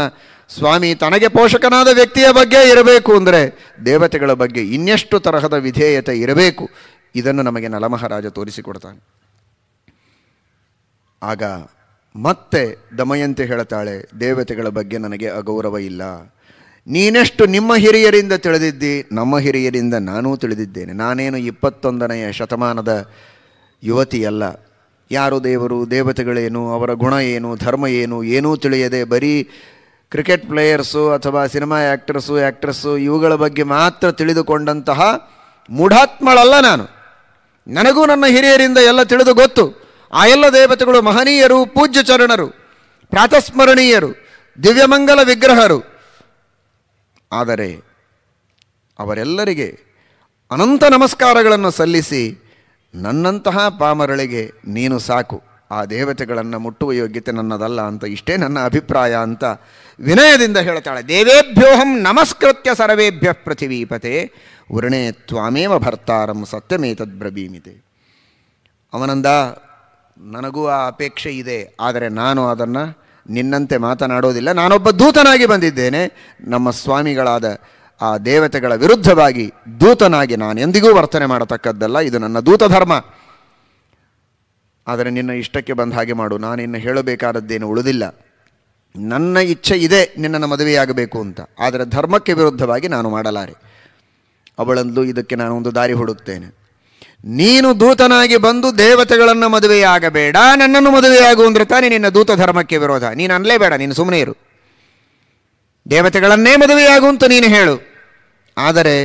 ಸ್ವಾಮಿ ತನಗೆ ಪೋಷಕನಾದ ವ್ಯಕ್ತಿಯ ಬಗ್ಗೆ ಇರಬೇಕು ಅಂದರೆ ದೇವತೆಗಳ ಬಗ್ಗೆ ಇನ್ನೆಷ್ಟು ತರಹದ ವಿಧೇಯತೆ ಇರಬೇಕು ಇದನ್ನು ನಮಗೆ ನಲಮಹಾರಾಜ ತೋರಿಸಿಕೊಡ್ತಾನೆ ಆಗ ಮತ್ತೆ ದಮಯಂತಿ ಹೇಳ್ತಾಳೆ ದೇವತೆಗಳ ಬಗ್ಗೆ ನನಗೆ ಅಗೌರವ ಇಲ್ಲ ನೀನೆಷ್ಟು ನಿಮ್ಮ ಹಿರಿಯರಿಂದ ತಿಳಿದಿದ್ದಿ ನಮ್ಮ ಹಿರಿಯರಿಂದ ನಾನೂ ತಿಳಿದಿದ್ದೇನೆ ನಾನೇನು ಇಪ್ಪತ್ತೊಂದನೆಯ ಶತಮಾನದ ಯುವತಿಯಲ್ಲ ಯಾರು ದೇವರು ದೇವತೆಗಳೇನು ಅವರ ಗುಣ ಏನು ಧರ್ಮ ಏನು ಏನೂ ತಿಳಿಯದೆ ಬರೀ ಕ್ರಿಕೆಟ್ ಪ್ಲೇಯರ್ಸು ಅಥವಾ ಸಿನಿಮಾ ಆ್ಯಕ್ಟರ್ಸು ಆ್ಯಕ್ಟ್ರೆಸ್ಸು ಇವುಗಳ ಬಗ್ಗೆ ಮಾತ್ರ ತಿಳಿದುಕೊಂಡಂತಹ ಮೂಢಾತ್ಮಳಲ್ಲ ನಾನು ನನಗೂ ನನ್ನ ಹಿರಿಯರಿಂದ ಎಲ್ಲ ತಿಳಿದು ಗೊತ್ತು ಆ ಎಲ್ಲ ದೇವತೆಗಳು ಮಹನೀಯರು ಪೂಜ್ಯ ಚರಣರು ಪ್ರಾತಸ್ಮರಣೀಯರು ದಿವ್ಯಮಂಗಲ ವಿಗ್ರಹರು ಆದರೆ ಅವರೆಲ್ಲರಿಗೆ ಅನಂತ ನಮಸ್ಕಾರಗಳನ್ನು ಸಲ್ಲಿಸಿ ನನ್ನಂತಹ ಪಾಮರಳಿಗೆ ನೀನು ಸಾಕು ಆ ದೇವತೆಗಳನ್ನು ಮುಟ್ಟುವ ಯೋಗ್ಯತೆ ನನ್ನದಲ್ಲ ಅಂತ ಇಷ್ಟೇ ನನ್ನ ಅಭಿಪ್ರಾಯ ಅಂತ ವಿನಯದಿಂದ ಹೇಳ್ತಾಳೆ ದೇವೇಭ್ಯೋಹಂ ನಮಸ್ಕೃತ್ಯ ಸರ್ವೇಭ್ಯ ಪೃಥಿವೀಪತೆ ವರ್ಣೇ ತ್ವಾಮೇವ ಭರ್ತಾರಂ ಸತ್ಯಮೇತದ್ ಬ್ರಬೀಮಿತೆ ಅವನಂದ ನನಗೂ ಆ ಅಪೇಕ್ಷೆ ಇದೆ ಆದರೆ ನಾನು ಅದನ್ನು ನಿನ್ನಂತೆ ಮಾತನಾಡೋದಿಲ್ಲ ನಾನೊಬ್ಬ ದೂತನಾಗಿ ಬಂದಿದ್ದೇನೆ ನಮ್ಮ ಸ್ವಾಮಿಗಳಾದ ಆ ದೇವತೆಗಳ ವಿರುದ್ಧವಾಗಿ ದೂತನಾಗಿ ನಾನು ಎಂದಿಗೂ ವರ್ತನೆ ಮಾಡತಕ್ಕದ್ದಲ್ಲ ಇದು ನನ್ನ ದೂತಧರ್ಮ ಆದರೆ ನಿನ್ನ ಇಷ್ಟಕ್ಕೆ ಬಂದ ಹಾಗೆ ಮಾಡು ನಾನು ಇನ್ನು ಹೇಳಬೇಕಾದದ್ದೇನು ಉಳಿದಿಲ್ಲ ನನ್ನ ಇಚ್ಛೆ ಇದೆ ನಿನ್ನನ್ನು ಮದುವೆಯಾಗಬೇಕು ಅಂತ ಆದರೆ ಧರ್ಮಕ್ಕೆ ವಿರುದ್ಧವಾಗಿ ನಾನು ಮಾಡಲಾರೆ ಅವಳಂದು ಇದಕ್ಕೆ ನಾನು ಒಂದು ದಾರಿ ಹುಡುಕ್ತೇನೆ ನೀನು ದೂತನಾಗಿ ಬಂದು ದೇವತೆಗಳನ್ನು ಮದುವೆಯಾಗಬೇಡ ನನ್ನನ್ನು ಮದುವೆಯಾಗು ಅಂದರೆ ತಾನೇ ನಿನ್ನ ದೂತ ಧರ್ಮಕ್ಕೆ ವಿರೋಧ ನೀನು ಅನ್ಲೇಬೇಡ ನೀನು ಸುಮ್ಮನೆ ಇರು ದೇವತೆಗಳನ್ನೇ ಮದುವೆಯಾಗು ಅಂತ ನೀನು ಹೇಳು ಆದರೆ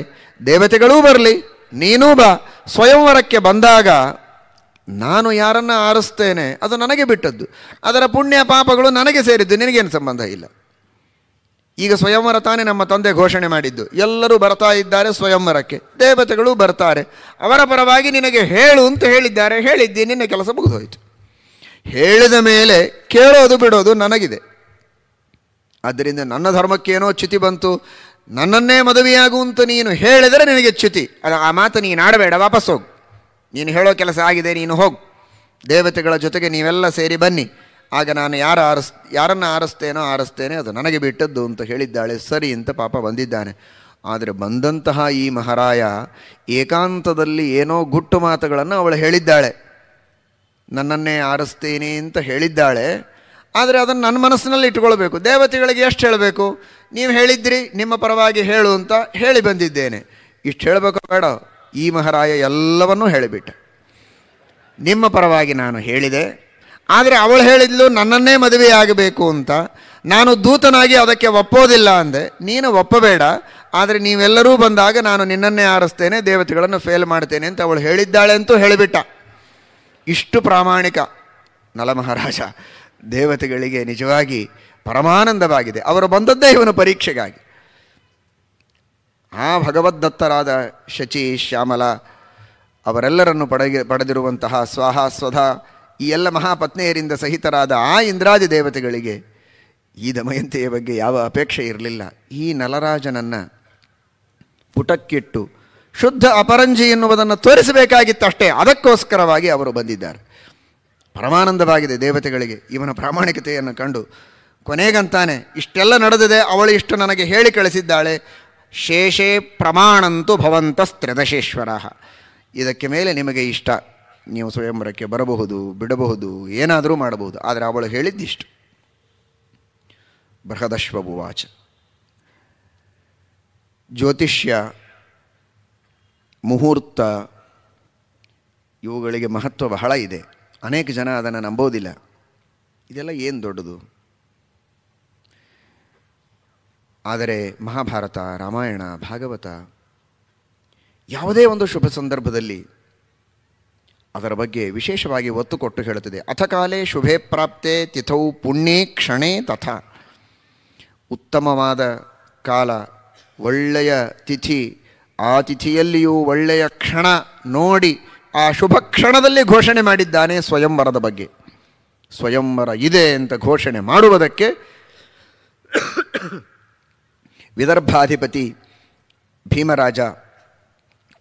ದೇವತೆಗಳೂ ಬರಲಿ ನೀನೂ ಬಾ ಸ್ವಯಂವರಕ್ಕೆ ಬಂದಾಗ ನಾನು ಯಾರನ್ನು ಆರಿಸ್ತೇನೆ ಅದು ನನಗೆ ಬಿಟ್ಟದ್ದು ಅದರ ಪುಣ್ಯ ಪಾಪಗಳು ನನಗೆ ಸೇರಿದ್ದು ನಿನಗೇನು ಸಂಬಂಧ ಇಲ್ಲ ಈಗ ಸ್ವಯಂವರ ತಾನೇ ನಮ್ಮ ತಂದೆ ಘೋಷಣೆ ಮಾಡಿದ್ದು ಎಲ್ಲರೂ ಬರ್ತಾ ಇದ್ದಾರೆ ಸ್ವಯಂವರಕ್ಕೆ ದೇವತೆಗಳು ಬರ್ತಾರೆ ಅವರ ಪರವಾಗಿ ನಿನಗೆ ಹೇಳು ಅಂತ ಹೇಳಿದ್ದಾರೆ ಹೇಳಿದ್ದಿ ನಿನ್ನ ಕೆಲಸ ಮುಗಿದೋಯಿತು ಹೇಳಿದ ಮೇಲೆ ಕೇಳೋದು ಬಿಡೋದು ನನಗಿದೆ ಆದ್ದರಿಂದ ನನ್ನ ಧರ್ಮಕ್ಕೇನೋ ಚ್ಯುತಿ ಬಂತು ನನ್ನನ್ನೇ ಮದುವೆಯಾಗುವಂತ ನೀನು ಹೇಳಿದರೆ ನಿನಗೆ ಚ್ಯುತಿ ಅದು ಆ ಮಾತು ನೀನು ಆಡಬೇಡ ವಾಪಸ್ ಹೋಗು ನೀನು ಹೇಳೋ ಕೆಲಸ ಆಗಿದೆ ನೀನು ಹೋಗು ದೇವತೆಗಳ ಜೊತೆಗೆ ನೀವೆಲ್ಲ ಸೇರಿ ಬನ್ನಿ ಆಗ ನಾನು ಯಾರು ಆರಿಸ್ ಯಾರನ್ನು ಆರಿಸ್ತೇನೋ ಆರಿಸ್ತೇನೆ ಅದು ನನಗೆ ಬಿಟ್ಟದ್ದು ಅಂತ ಹೇಳಿದ್ದಾಳೆ ಸರಿ ಅಂತ ಪಾಪ ಬಂದಿದ್ದಾನೆ ಆದರೆ ಬಂದಂತಹ ಈ ಮಹಾರಾಯ ಏಕಾಂತದಲ್ಲಿ ಏನೋ ಗುಟ್ಟು ಮಾತುಗಳನ್ನು ಅವಳು ಹೇಳಿದ್ದಾಳೆ ನನ್ನನ್ನೇ ಆರಿಸ್ತೇನೆ ಅಂತ ಹೇಳಿದ್ದಾಳೆ ಆದರೆ ಅದನ್ನು ನನ್ನ ಮನಸ್ಸಿನಲ್ಲಿ ಇಟ್ಕೊಳ್ಬೇಕು ದೇವತೆಗಳಿಗೆ ಎಷ್ಟು ಹೇಳಬೇಕು ನೀವು ಹೇಳಿದ್ರಿ ನಿಮ್ಮ ಪರವಾಗಿ ಹೇಳು ಅಂತ ಹೇಳಿ ಬಂದಿದ್ದೇನೆ ಇಷ್ಟು ಹೇಳಬೇಕು ಬೇಡ ಈ ಮಹಾರಾಯ ಎಲ್ಲವನ್ನೂ ಹೇಳಿಬಿಟ್ಟ ನಿಮ್ಮ ಪರವಾಗಿ ನಾನು ಹೇಳಿದೆ ಆದರೆ ಅವಳು ಹೇಳಿದ್ಲು ನನ್ನನ್ನೇ ಮದುವೆಯಾಗಬೇಕು ಅಂತ ನಾನು ದೂತನಾಗಿ ಅದಕ್ಕೆ ಒಪ್ಪೋದಿಲ್ಲ ಅಂದೆ ನೀನು ಒಪ್ಪಬೇಡ ಆದರೆ ನೀವೆಲ್ಲರೂ ಬಂದಾಗ ನಾನು ನಿನ್ನನ್ನೇ ಆರಿಸ್ತೇನೆ ದೇವತೆಗಳನ್ನು ಫೇಲ್ ಮಾಡ್ತೇನೆ ಅಂತ ಅವಳು ಹೇಳಿದ್ದಾಳೆ ಅಂತೂ ಹೇಳಿಬಿಟ್ಟ ಇಷ್ಟು ಪ್ರಾಮಾಣಿಕ ನಲಮಹಾರಾಜ ದೇವತೆಗಳಿಗೆ ನಿಜವಾಗಿ ಪರಮಾನಂದವಾಗಿದೆ ಅವರು ಬಂದದ್ದೇ ಇವನು ಪರೀಕ್ಷೆಗಾಗಿ ಭಗವದ್ದತ್ತರಾದ ಶಚಿ ಶ್ಯಾಮಲ ಅವರೆಲ್ಲರನ್ನು ಪಡೆಗೆ ಪಡೆದಿರುವಂತಹ ಸ್ವಾಹ ಸ್ವಧ ಈ ಎಲ್ಲ ಮಹಾಪತ್ನಿಯರಿಂದ ಸಹಿತರಾದ ಆ ಇಂದ್ರಾದಿ ದೇವತೆಗಳಿಗೆ ಈ ದಮಯಂತಿಯ ಬಗ್ಗೆ ಯಾವ ಅಪೇಕ್ಷೆ ಇರಲಿಲ್ಲ ಈ ನಲರಾಜನನ್ನು ಪುಟಕ್ಕಿಟ್ಟು ಶುದ್ಧ ಅಪರಂಜಿ ಎನ್ನುವುದನ್ನು ತೋರಿಸಬೇಕಾಗಿತ್ತಷ್ಟೇ ಅದಕ್ಕೋಸ್ಕರವಾಗಿ ಅವರು ಬಂದಿದ್ದಾರೆ ಪರಮಾನಂದವಾಗಿದೆ ದೇವತೆಗಳಿಗೆ ಇವನ ಪ್ರಾಮಾಣಿಕತೆಯನ್ನು ಕಂಡು ಕೊನೆಗಂತಾನೆ ಇಷ್ಟೆಲ್ಲ ನಡೆದಿದೆ ಅವಳು ಇಷ್ಟು ನನಗೆ ಹೇಳಿ ಕಳಿಸಿದ್ದಾಳೆ ಶೇಷೇ ಪ್ರಮಾಣಂತೂ ತ್ರಿದಶೇಶ್ವರ ಇದಕ್ಕೆ ಮೇಲೆ ನಿಮಗೆ ಇಷ್ಟ ನೀವು ಸ್ವಯಂವರಕ್ಕೆ ಬರಬಹುದು ಬಿಡಬಹುದು ಏನಾದರೂ ಮಾಡಬಹುದು ಆದರೆ ಅವಳು ಹೇಳಿದ್ದಿಷ್ಟು ಬೃಹದಶ್ವಭುವಾಚ ಜ್ಯೋತಿಷ್ಯ ಮುಹೂರ್ತ ಇವುಗಳಿಗೆ ಮಹತ್ವ ಬಹಳ ಇದೆ ಅನೇಕ ಜನ ಅದನ್ನು ನಂಬೋದಿಲ್ಲ ಇದೆಲ್ಲ ಏನು ದೊಡ್ಡದು ಆದರೆ ಮಹಾಭಾರತ ರಾಮಾಯಣ ಭಾಗವತ ಯಾವುದೇ ಒಂದು ಶುಭ ಸಂದರ್ಭದಲ್ಲಿ ಅದರ ಬಗ್ಗೆ ವಿಶೇಷವಾಗಿ ಒತ್ತು ಕೊಟ್ಟು ಹೇಳುತ್ತದೆ ಅಥಕಾಲೇ ಶುಭೆ ಪ್ರಾಪ್ತೆ ತಿಥೌ ಪುಣ್ಯೇ ಕ್ಷಣೇ ತಥಾ ಉತ್ತಮವಾದ ಕಾಲ ಒಳ್ಳೆಯ ತಿಥಿ ಆ ತಿಥಿಯಲ್ಲಿಯೂ ಒಳ್ಳೆಯ ಕ್ಷಣ ನೋಡಿ ಆ ಶುಭ ಕ್ಷಣದಲ್ಲಿ ಘೋಷಣೆ ಮಾಡಿದ್ದಾನೆ ಸ್ವಯಂವರದ ಬಗ್ಗೆ ಸ್ವಯಂವರ ಇದೆ ಅಂತ ಘೋಷಣೆ ಮಾಡುವುದಕ್ಕೆ ವಿದರ್ಭಾಧಿಪತಿ ಭೀಮರಾಜ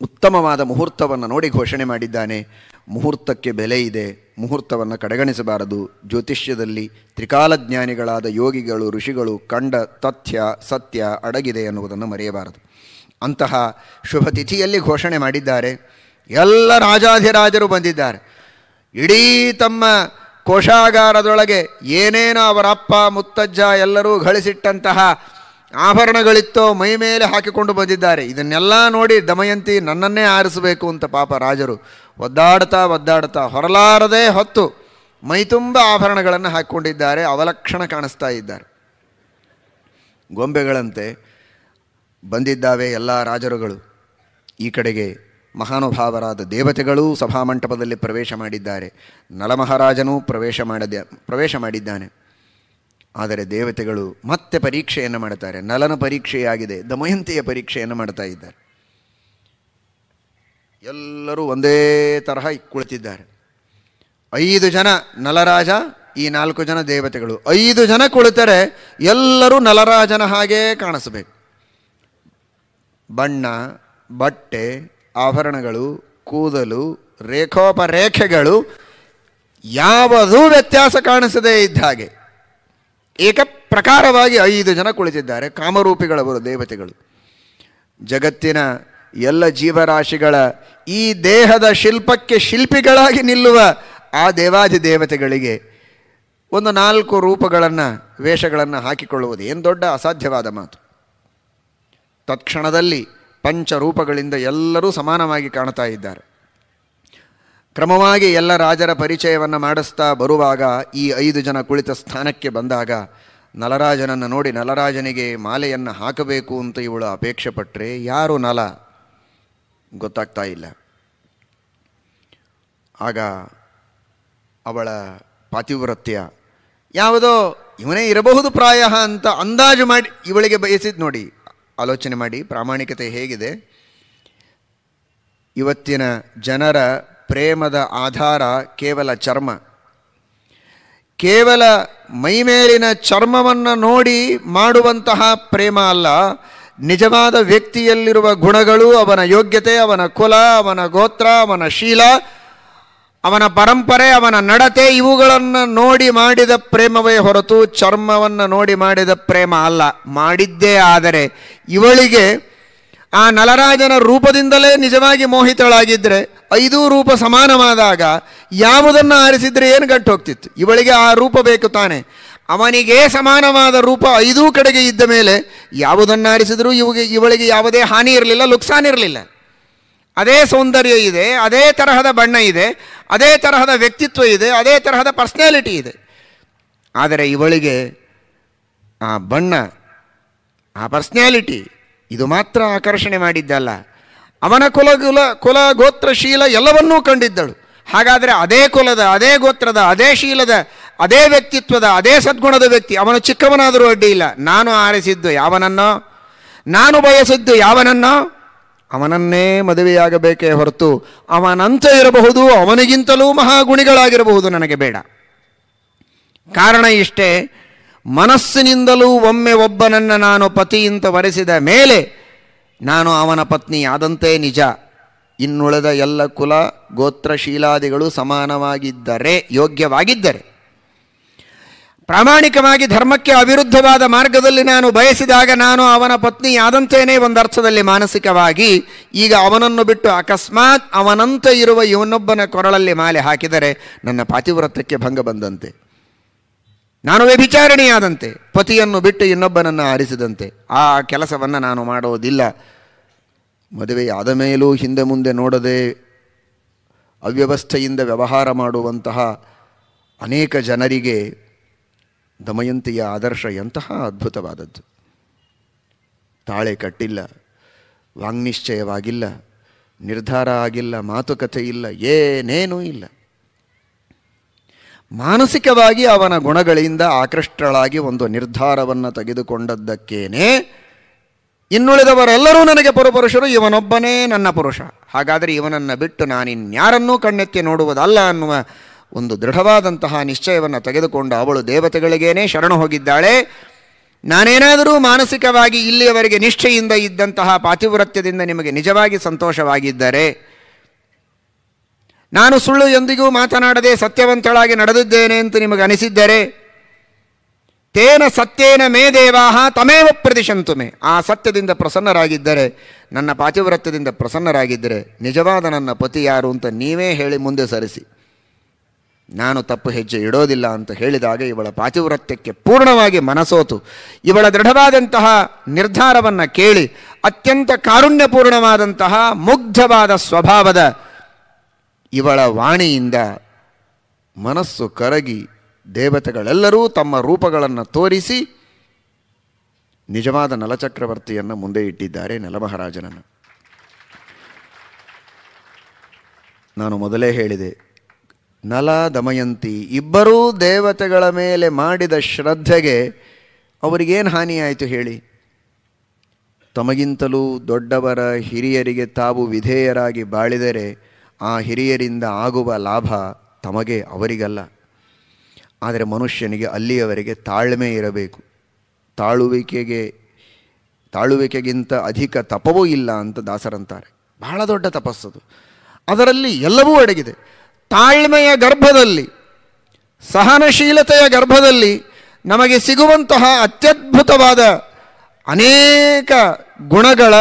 ಉತ್ತಮವಾದ ಮುಹೂರ್ತವನ್ನು ನೋಡಿ ಘೋಷಣೆ ಮಾಡಿದ್ದಾನೆ ಮುಹೂರ್ತಕ್ಕೆ ಬೆಲೆ ಇದೆ ಮುಹೂರ್ತವನ್ನು ಕಡೆಗಣಿಸಬಾರದು ಜ್ಯೋತಿಷ್ಯದಲ್ಲಿ ತ್ರಿಕಾಲಜ್ಞಾನಿಗಳಾದ ಯೋಗಿಗಳು ಋಷಿಗಳು ಕಂಡ ತಥ್ಯ ಸತ್ಯ ಅಡಗಿದೆ ಎನ್ನುವುದನ್ನು ಮರೆಯಬಾರದು ಅಂತಹ ಶುಭ ತಿಥಿಯಲ್ಲಿ ಘೋಷಣೆ ಮಾಡಿದ್ದಾರೆ ಎಲ್ಲ ರಾಜಾಧಿರಾಜರು ಬಂದಿದ್ದಾರೆ ಇಡೀ ತಮ್ಮ ಕೋಶಾಗಾರದೊಳಗೆ ಏನೇನೋ ಅವರಪ್ಪ ಮುತ್ತಜ್ಜ ಎಲ್ಲರೂ ಗಳಿಸಿಟ್ಟಂತಹ ಆಭರಣಗಳಿತ್ತೋ ಮೈ ಮೇಲೆ ಹಾಕಿಕೊಂಡು ಬಂದಿದ್ದಾರೆ ಇದನ್ನೆಲ್ಲ ನೋಡಿ ದಮಯಂತಿ ನನ್ನನ್ನೇ ಆರಿಸಬೇಕು ಅಂತ ಪಾಪ ರಾಜರು ಒದ್ದಾಡ್ತಾ ಒದ್ದಾಡ್ತಾ ಹೊರಲಾರದೇ ಹೊತ್ತು ಮೈತುಂಬ ಆಭರಣಗಳನ್ನು ಹಾಕಿಕೊಂಡಿದ್ದಾರೆ ಅವಲಕ್ಷಣ ಕಾಣಿಸ್ತಾ ಇದ್ದಾರೆ ಗೊಂಬೆಗಳಂತೆ ಬಂದಿದ್ದಾವೆ ಎಲ್ಲ ರಾಜರುಗಳು ಈ ಕಡೆಗೆ ಮಹಾನುಭಾವರಾದ ದೇವತೆಗಳೂ ಸಭಾಮಂಟಪದಲ್ಲಿ ಪ್ರವೇಶ ಮಾಡಿದ್ದಾರೆ ನಲಮಹಾರಾಜನೂ ಪ್ರವೇಶ ಮಾಡದೆ ಪ್ರವೇಶ ಮಾಡಿದ್ದಾನೆ ಆದರೆ ದೇವತೆಗಳು ಮತ್ತೆ ಪರೀಕ್ಷೆಯನ್ನು ಮಾಡ್ತಾರೆ ನಲನ ಪರೀಕ್ಷೆಯಾಗಿದೆ ದಮಯಂತಿಯ ಪರೀಕ್ಷೆಯನ್ನು ಮಾಡ್ತಾ ಇದ್ದಾರೆ ಎಲ್ಲರೂ ಒಂದೇ ತರಹ ಕುಳಿತಿದ್ದಾರೆ ಐದು ಜನ ನಲರಾಜ ಈ ನಾಲ್ಕು ಜನ ದೇವತೆಗಳು ಐದು ಜನ ಕುಳಿತರೆ ಎಲ್ಲರೂ ನಲರಾಜನ ಹಾಗೇ ಕಾಣಿಸಬೇಕು ಬಣ್ಣ ಬಟ್ಟೆ ಆಭರಣಗಳು ಕೂದಲು ರೇಖೋಪರೇಖೆಗಳು ಯಾವುದೂ ವ್ಯತ್ಯಾಸ ಕಾಣಿಸದೇ ಇದ್ದ ಹಾಗೆ ಏಕಪ್ರಕಾರವಾಗಿ ಐದು ಜನ ಕುಳಿತಿದ್ದಾರೆ ಕಾಮರೂಪಿಗಳವರು ದೇವತೆಗಳು ಜಗತ್ತಿನ ಎಲ್ಲ ಜೀವರಾಶಿಗಳ ಈ ದೇಹದ ಶಿಲ್ಪಕ್ಕೆ ಶಿಲ್ಪಿಗಳಾಗಿ ನಿಲ್ಲುವ ಆ ದೇವಾದಿ ದೇವತೆಗಳಿಗೆ ಒಂದು ನಾಲ್ಕು ರೂಪಗಳನ್ನು ವೇಷಗಳನ್ನು ಹಾಕಿಕೊಳ್ಳುವುದು ಏನು ದೊಡ್ಡ ಅಸಾಧ್ಯವಾದ ಮಾತು ತತ್ಕ್ಷಣದಲ್ಲಿ ಪಂಚರೂಪಗಳಿಂದ ಎಲ್ಲರೂ ಸಮಾನವಾಗಿ ಕಾಣ್ತಾ ಇದ್ದಾರೆ ಕ್ರಮವಾಗಿ ಎಲ್ಲ ರಾಜರ ಪರಿಚಯವನ್ನು ಮಾಡಿಸ್ತಾ ಬರುವಾಗ ಈ ಐದು ಜನ ಕುಳಿತ ಸ್ಥಾನಕ್ಕೆ ಬಂದಾಗ ನಲರಾಜನನ್ನು ನೋಡಿ ನಲರಾಜನಿಗೆ ಮಾಲೆಯನ್ನು ಹಾಕಬೇಕು ಅಂತ ಇವಳು ಅಪೇಕ್ಷೆ ಪಟ್ಟರೆ ಯಾರು ನಲ ಗೊತ್ತಾಗ್ತಾ ಇಲ್ಲ ಆಗ ಅವಳ ಪಾತಿವ್ರತ್ಯ ಯಾವುದೋ ಇವನೇ ಇರಬಹುದು ಪ್ರಾಯ ಅಂತ ಅಂದಾಜು ಮಾಡಿ ಇವಳಿಗೆ ಬಯಸಿದ್ ನೋಡಿ ಆಲೋಚನೆ ಮಾಡಿ ಪ್ರಾಮಾಣಿಕತೆ ಹೇಗಿದೆ ಇವತ್ತಿನ ಜನರ ಪ್ರೇಮದ ಆಧಾರ ಕೇವಲ ಚರ್ಮ ಕೇವಲ ಮೈಮೇಲಿನ ಚರ್ಮವನ್ನು ನೋಡಿ ಮಾಡುವಂತಹ ಪ್ರೇಮ ಅಲ್ಲ ನಿಜವಾದ ವ್ಯಕ್ತಿಯಲ್ಲಿರುವ ಗುಣಗಳು ಅವನ ಯೋಗ್ಯತೆ ಅವನ ಕುಲ ಅವನ ಗೋತ್ರ ಅವನ ಶೀಲ ಅವನ ಪರಂಪರೆ ಅವನ ನಡತೆ ಇವುಗಳನ್ನು ನೋಡಿ ಮಾಡಿದ ಪ್ರೇಮವೇ ಹೊರತು ಚರ್ಮವನ್ನು ನೋಡಿ ಮಾಡಿದ ಪ್ರೇಮ ಅಲ್ಲ ಮಾಡಿದ್ದೇ ಆದರೆ ಇವಳಿಗೆ ಆ ನಲರಾಜನ ರೂಪದಿಂದಲೇ ನಿಜವಾಗಿ ಮೋಹಿತಳಾಗಿದ್ದರೆ ಐದು ರೂಪ ಸಮಾನವಾದಾಗ ಯಾವುದನ್ನು ಆರಿಸಿದರೆ ಏನು ಗಂಟು ಹೋಗ್ತಿತ್ತು ಇವಳಿಗೆ ಆ ರೂಪ ಬೇಕು ತಾನೆ ಅವನಿಗೆ ಸಮಾನವಾದ ರೂಪ ಐದೂ ಕಡೆಗೆ ಇದ್ದ ಮೇಲೆ ಯಾವುದನ್ನು ಆರಿಸಿದರೂ ಇವಿಗೆ ಇವಳಿಗೆ ಯಾವುದೇ ಹಾನಿ ಇರಲಿಲ್ಲ ಲುಕ್ಸಾನ್ ಇರಲಿಲ್ಲ ಅದೇ ಸೌಂದರ್ಯ ಇದೆ ಅದೇ ತರಹದ ಬಣ್ಣ ಇದೆ ಅದೇ ತರಹದ ವ್ಯಕ್ತಿತ್ವ ಇದೆ ಅದೇ ತರಹದ ಪರ್ಸ್ನಾಲಿಟಿ ಇದೆ ಆದರೆ ಇವಳಿಗೆ ಆ ಬಣ್ಣ ಆ ಪರ್ಸ್ನಾಲಿಟಿ ಇದು ಮಾತ್ರ ಆಕರ್ಷಣೆ ಮಾಡಿದ್ದಲ್ಲ ಅವನ ಕುಲಗುಲ ಕುಲ ಗೋತ್ರಶೀಲ ಎಲ್ಲವನ್ನೂ ಕಂಡಿದ್ದಳು ಹಾಗಾದರೆ ಅದೇ ಕುಲದ ಅದೇ ಗೋತ್ರದ ಅದೇ ಶೀಲದ ಅದೇ ವ್ಯಕ್ತಿತ್ವದ ಅದೇ ಸದ್ಗುಣದ ವ್ಯಕ್ತಿ ಅವನು ಚಿಕ್ಕವನಾದರೂ ಅಡ್ಡಿ ಇಲ್ಲ ನಾನು ಆರಿಸಿದ್ದು ಯಾವನನ್ನೋ ನಾನು ಬಯಸಿದ್ದು ಯಾವನನ್ನೋ ಅವನನ್ನೇ ಮದುವೆಯಾಗಬೇಕೇ ಹೊರತು ಅವನಂತ ಇರಬಹುದು ಅವನಿಗಿಂತಲೂ ಮಹಾಗುಣಿಗಳಾಗಿರಬಹುದು ನನಗೆ ಬೇಡ ಕಾರಣ ಇಷ್ಟೇ ಮನಸ್ಸಿನಿಂದಲೂ ಒಮ್ಮೆ ಒಬ್ಬನನ್ನು ನಾನು ಪತಿಯಿಂದ ವರೆಸಿದ ಮೇಲೆ ನಾನು ಅವನ ಪತ್ನಿ ಆದಂತೆ ನಿಜ ಇನ್ನುಳಿದ ಎಲ್ಲ ಕುಲ ಗೋತ್ರ ಶೀಲಾದಿಗಳು ಸಮಾನವಾಗಿದ್ದರೆ ಯೋಗ್ಯವಾಗಿದ್ದರೆ ಪ್ರಾಮಾಣಿಕವಾಗಿ ಧರ್ಮಕ್ಕೆ ಅವಿರುದ್ಧವಾದ ಮಾರ್ಗದಲ್ಲಿ ನಾನು ಬಯಸಿದಾಗ ನಾನು ಅವನ ಪತ್ನಿ ಪತ್ನಿಯಾದಂತೇನೆ ಒಂದರ್ಥದಲ್ಲಿ ಮಾನಸಿಕವಾಗಿ ಈಗ ಅವನನ್ನು ಬಿಟ್ಟು ಅಕಸ್ಮಾತ್ ಅವನಂತೆ ಇರುವ ಇವನೊಬ್ಬನ ಕೊರಳಲ್ಲಿ ಮಾಲೆ ಹಾಕಿದರೆ ನನ್ನ ಪಾತಿವ್ರತಕ್ಕೆ ಭಂಗ ಬಂದಂತೆ ನಾನು ವ್ಯಭಿಚಾರಣೆಯಾದಂತೆ ಪತಿಯನ್ನು ಬಿಟ್ಟು ಇನ್ನೊಬ್ಬನನ್ನು ಆರಿಸಿದಂತೆ ಆ ಕೆಲಸವನ್ನು ನಾನು ಮಾಡೋದಿಲ್ಲ ಮದುವೆಯಾದ ಮೇಲೂ ಹಿಂದೆ ಮುಂದೆ ನೋಡದೆ ಅವ್ಯವಸ್ಥೆಯಿಂದ ವ್ಯವಹಾರ ಮಾಡುವಂತಹ ಅನೇಕ ಜನರಿಗೆ ದಮಯಂತಿಯ ಆದರ್ಶ ಎಂತಹ ಅದ್ಭುತವಾದದ್ದು ತಾಳೆ ಕಟ್ಟಿಲ್ಲ ವಾಂಗ್ನಿಶ್ಚಯವಾಗಿಲ್ಲ ನಿರ್ಧಾರ ಆಗಿಲ್ಲ ಮಾತುಕತೆ ಇಲ್ಲ ಏನೇನೂ ಇಲ್ಲ ಮಾನಸಿಕವಾಗಿ ಅವನ ಗುಣಗಳಿಂದ ಆಕೃಷ್ಟಳಾಗಿ ಒಂದು ನಿರ್ಧಾರವನ್ನು ತೆಗೆದುಕೊಂಡದ್ದಕ್ಕೇನೆ ಇನ್ನುಳಿದವರೆಲ್ಲರೂ ನನಗೆ ಪರಪುರುಷರು ಇವನೊಬ್ಬನೇ ನನ್ನ ಪುರುಷ ಹಾಗಾದರೆ ಇವನನ್ನು ಬಿಟ್ಟು ನಾನಿನ್ಯಾರನ್ನೂ ಕಣ್ಣೆತ್ತಿ ನೋಡುವುದಲ್ಲ ಅನ್ನುವ ಒಂದು ದೃಢವಾದಂತಹ ನಿಶ್ಚಯವನ್ನು ತೆಗೆದುಕೊಂಡು ಅವಳು ದೇವತೆಗಳಿಗೇನೇ ಶರಣು ಹೋಗಿದ್ದಾಳೆ ನಾನೇನಾದರೂ ಮಾನಸಿಕವಾಗಿ ಇಲ್ಲಿಯವರೆಗೆ ನಿಷ್ಠೆಯಿಂದ ಇದ್ದಂತಹ ಪಾತಿವ್ರತ್ಯದಿಂದ ನಿಮಗೆ ನಿಜವಾಗಿ ಸಂತೋಷವಾಗಿದ್ದರೆ ನಾನು ಸುಳ್ಳು ಎಂದಿಗೂ ಮಾತನಾಡದೆ ಸತ್ಯವಂತಳಾಗಿ ನಡೆದಿದ್ದೇನೆ ಅಂತ ನಿಮಗೆ ಅನಿಸಿದ್ದರೆ ತೇನ ಸತ್ಯೇನ ಮೇ ದೇವಾಹ ತಮೇವ ಪ್ರದಿಶಂತು ಮೇ ಆ ಸತ್ಯದಿಂದ ಪ್ರಸನ್ನರಾಗಿದ್ದರೆ ನನ್ನ ಪಾತಿವ್ರತ್ಯದಿಂದ ಪ್ರಸನ್ನರಾಗಿದ್ದರೆ ನಿಜವಾದ ನನ್ನ ಪತಿ ಯಾರು ಅಂತ ನೀವೇ ಹೇಳಿ ಮುಂದೆ ಸರಿಸಿ ನಾನು ತಪ್ಪು ಹೆಜ್ಜೆ ಇಡೋದಿಲ್ಲ ಅಂತ ಹೇಳಿದಾಗ ಇವಳ ಪಾತಿವ್ರತ್ಯಕ್ಕೆ ಪೂರ್ಣವಾಗಿ ಮನಸೋತು ಇವಳ ದೃಢವಾದಂತಹ ನಿರ್ಧಾರವನ್ನು ಕೇಳಿ ಅತ್ಯಂತ ಕಾರುಣ್ಯಪೂರ್ಣವಾದಂತಹ ಮುಗ್ಧವಾದ ಸ್ವಭಾವದ ಇವಳ ವಾಣಿಯಿಂದ ಮನಸ್ಸು ಕರಗಿ ದೇವತೆಗಳೆಲ್ಲರೂ ತಮ್ಮ ರೂಪಗಳನ್ನು ತೋರಿಸಿ ನಿಜವಾದ ನಲಚಕ್ರವರ್ತಿಯನ್ನು ಮುಂದೆ ಇಟ್ಟಿದ್ದಾರೆ ನಲಮಹಾರಾಜನನ್ನು ನಾನು ಮೊದಲೇ ಹೇಳಿದೆ ನಲ ದಮಯಂತಿ ಇಬ್ಬರೂ ದೇವತೆಗಳ ಮೇಲೆ ಮಾಡಿದ ಶ್ರದ್ಧೆಗೆ ಅವರಿಗೇನು ಹಾನಿಯಾಯಿತು ಹೇಳಿ ತಮಗಿಂತಲೂ ದೊಡ್ಡವರ ಹಿರಿಯರಿಗೆ ತಾವು ವಿಧೇಯರಾಗಿ ಬಾಳಿದರೆ ಆ ಹಿರಿಯರಿಂದ ಆಗುವ ಲಾಭ ತಮಗೆ ಅವರಿಗಲ್ಲ ಆದರೆ ಮನುಷ್ಯನಿಗೆ ಅಲ್ಲಿಯವರೆಗೆ ತಾಳ್ಮೆ ಇರಬೇಕು ತಾಳುವಿಕೆಗೆ ತಾಳುವಿಕೆಗಿಂತ ಅಧಿಕ ತಪವೂ ಇಲ್ಲ ಅಂತ ದಾಸರಂತಾರೆ ಬಹಳ ದೊಡ್ಡ ತಪಸ್ಸದು ಅದರಲ್ಲಿ ಎಲ್ಲವೂ ಅಡಗಿದೆ ತಾಳ್ಮೆಯ ಗರ್ಭದಲ್ಲಿ ಸಹನಶೀಲತೆಯ ಗರ್ಭದಲ್ಲಿ ನಮಗೆ ಸಿಗುವಂತಹ ಅತ್ಯದ್ಭುತವಾದ ಅನೇಕ ಗುಣಗಳ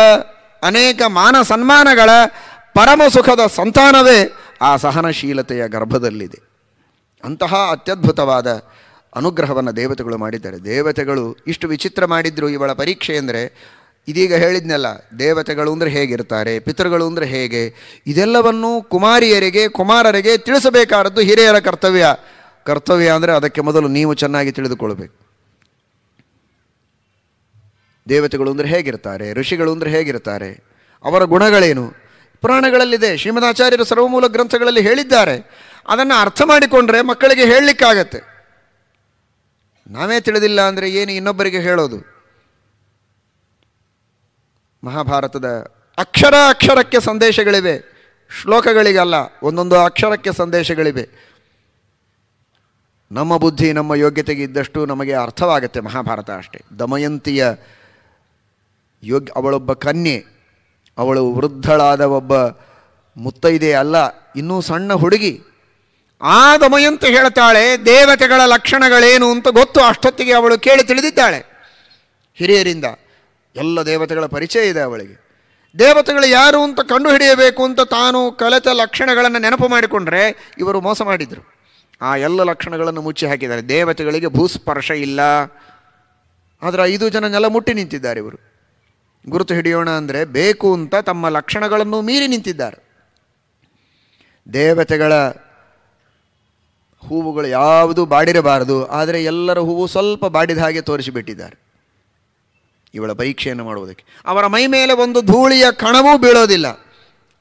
ಅನೇಕ ಮಾನ ಸನ್ಮಾನಗಳ ಪರಮ ಸುಖದ ಸಂತಾನವೇ ಆ ಸಹನಶೀಲತೆಯ ಗರ್ಭದಲ್ಲಿದೆ ಅಂತಹ ಅತ್ಯದ್ಭುತವಾದ ಅನುಗ್ರಹವನ್ನು ದೇವತೆಗಳು ಮಾಡಿದ್ದಾರೆ ದೇವತೆಗಳು ಇಷ್ಟು ವಿಚಿತ್ರ ಮಾಡಿದ್ರು ಇವಳ ಪರೀಕ್ಷೆ ಅಂದರೆ ಇದೀಗ ಹೇಳಿದ್ನಲ್ಲ ದೇವತೆಗಳು ಅಂದರೆ ಹೇಗಿರ್ತಾರೆ ಪಿತೃಗಳು ಅಂದರೆ ಹೇಗೆ ಇದೆಲ್ಲವನ್ನು ಕುಮಾರಿಯರಿಗೆ ಕುಮಾರರಿಗೆ ತಿಳಿಸಬೇಕಾದದ್ದು ಹಿರಿಯರ ಕರ್ತವ್ಯ ಕರ್ತವ್ಯ ಅಂದರೆ ಅದಕ್ಕೆ ಮೊದಲು ನೀವು ಚೆನ್ನಾಗಿ ತಿಳಿದುಕೊಳ್ಬೇಕು ದೇವತೆಗಳು ಅಂದರೆ ಹೇಗಿರ್ತಾರೆ ಋಷಿಗಳು ಅಂದರೆ ಹೇಗಿರ್ತಾರೆ ಅವರ ಗುಣಗಳೇನು ಪುರಾಣಗಳಲ್ಲಿದೆ ಶ್ರೀಮದಾಚಾರ್ಯರು ಸರ್ವಮೂಲ ಗ್ರಂಥಗಳಲ್ಲಿ ಹೇಳಿದ್ದಾರೆ ಅದನ್ನು ಅರ್ಥ ಮಾಡಿಕೊಂಡ್ರೆ ಮಕ್ಕಳಿಗೆ ಹೇಳಲಿಕ್ಕಾಗತ್ತೆ ನಾವೇ ತಿಳಿದಿಲ್ಲ ಅಂದರೆ ಏನು ಇನ್ನೊಬ್ಬರಿಗೆ ಹೇಳೋದು ಮಹಾಭಾರತದ ಅಕ್ಷರ ಅಕ್ಷರಕ್ಕೆ ಸಂದೇಶಗಳಿವೆ ಶ್ಲೋಕಗಳಿಗಲ್ಲ ಒಂದೊಂದು ಅಕ್ಷರಕ್ಕೆ ಸಂದೇಶಗಳಿವೆ ನಮ್ಮ ಬುದ್ಧಿ ನಮ್ಮ ಯೋಗ್ಯತೆಗೆ ಇದ್ದಷ್ಟು ನಮಗೆ ಅರ್ಥವಾಗುತ್ತೆ ಮಹಾಭಾರತ ಅಷ್ಟೇ ದಮಯಂತಿಯ ಯೋಗ್ಯ ಅವಳೊಬ್ಬ ಕನ್ಯೆ ಅವಳು ವೃದ್ಧಳಾದ ಒಬ್ಬ ಮುತ್ತೈದೆ ಅಲ್ಲ ಇನ್ನೂ ಸಣ್ಣ ಹುಡುಗಿ ಆ ದಮಯಂತ ಹೇಳ್ತಾಳೆ ದೇವತೆಗಳ ಲಕ್ಷಣಗಳೇನು ಅಂತ ಗೊತ್ತು ಅಷ್ಟೊತ್ತಿಗೆ ಅವಳು ಕೇಳಿ ತಿಳಿದಿದ್ದಾಳೆ ಹಿರಿಯರಿಂದ ಎಲ್ಲ ದೇವತೆಗಳ ಪರಿಚಯ ಇದೆ ಅವಳಿಗೆ ದೇವತೆಗಳು ಯಾರು ಅಂತ ಕಂಡುಹಿಡಿಯಬೇಕು ಅಂತ ತಾನು ಕಲಿತ ಲಕ್ಷಣಗಳನ್ನು ನೆನಪು ಮಾಡಿಕೊಂಡ್ರೆ ಇವರು ಮೋಸ ಮಾಡಿದರು ಆ ಎಲ್ಲ ಲಕ್ಷಣಗಳನ್ನು ಮುಚ್ಚಿ ಹಾಕಿದ್ದಾರೆ ದೇವತೆಗಳಿಗೆ ಭೂಸ್ಪರ್ಶ ಇಲ್ಲ ಆದರೆ ಐದು ಜನ ನೆಲ ಮುಟ್ಟಿ ನಿಂತಿದ್ದಾರೆ ಇವರು ಗುರುತು ಹಿಡಿಯೋಣ ಅಂದರೆ ಬೇಕು ಅಂತ ತಮ್ಮ ಲಕ್ಷಣಗಳನ್ನು ಮೀರಿ ನಿಂತಿದ್ದಾರೆ ದೇವತೆಗಳ ಹೂವುಗಳು ಯಾವುದು ಬಾಡಿರಬಾರದು ಆದರೆ ಎಲ್ಲರ ಹೂವು ಸ್ವಲ್ಪ ಬಾಡಿದ ಹಾಗೆ ತೋರಿಸಿಬಿಟ್ಟಿದ್ದಾರೆ ಇವಳ ಪರೀಕ್ಷೆಯನ್ನು ಮಾಡುವುದಕ್ಕೆ ಅವರ ಮೈ ಮೇಲೆ ಒಂದು ಧೂಳಿಯ ಕಣವೂ ಬೀಳೋದಿಲ್ಲ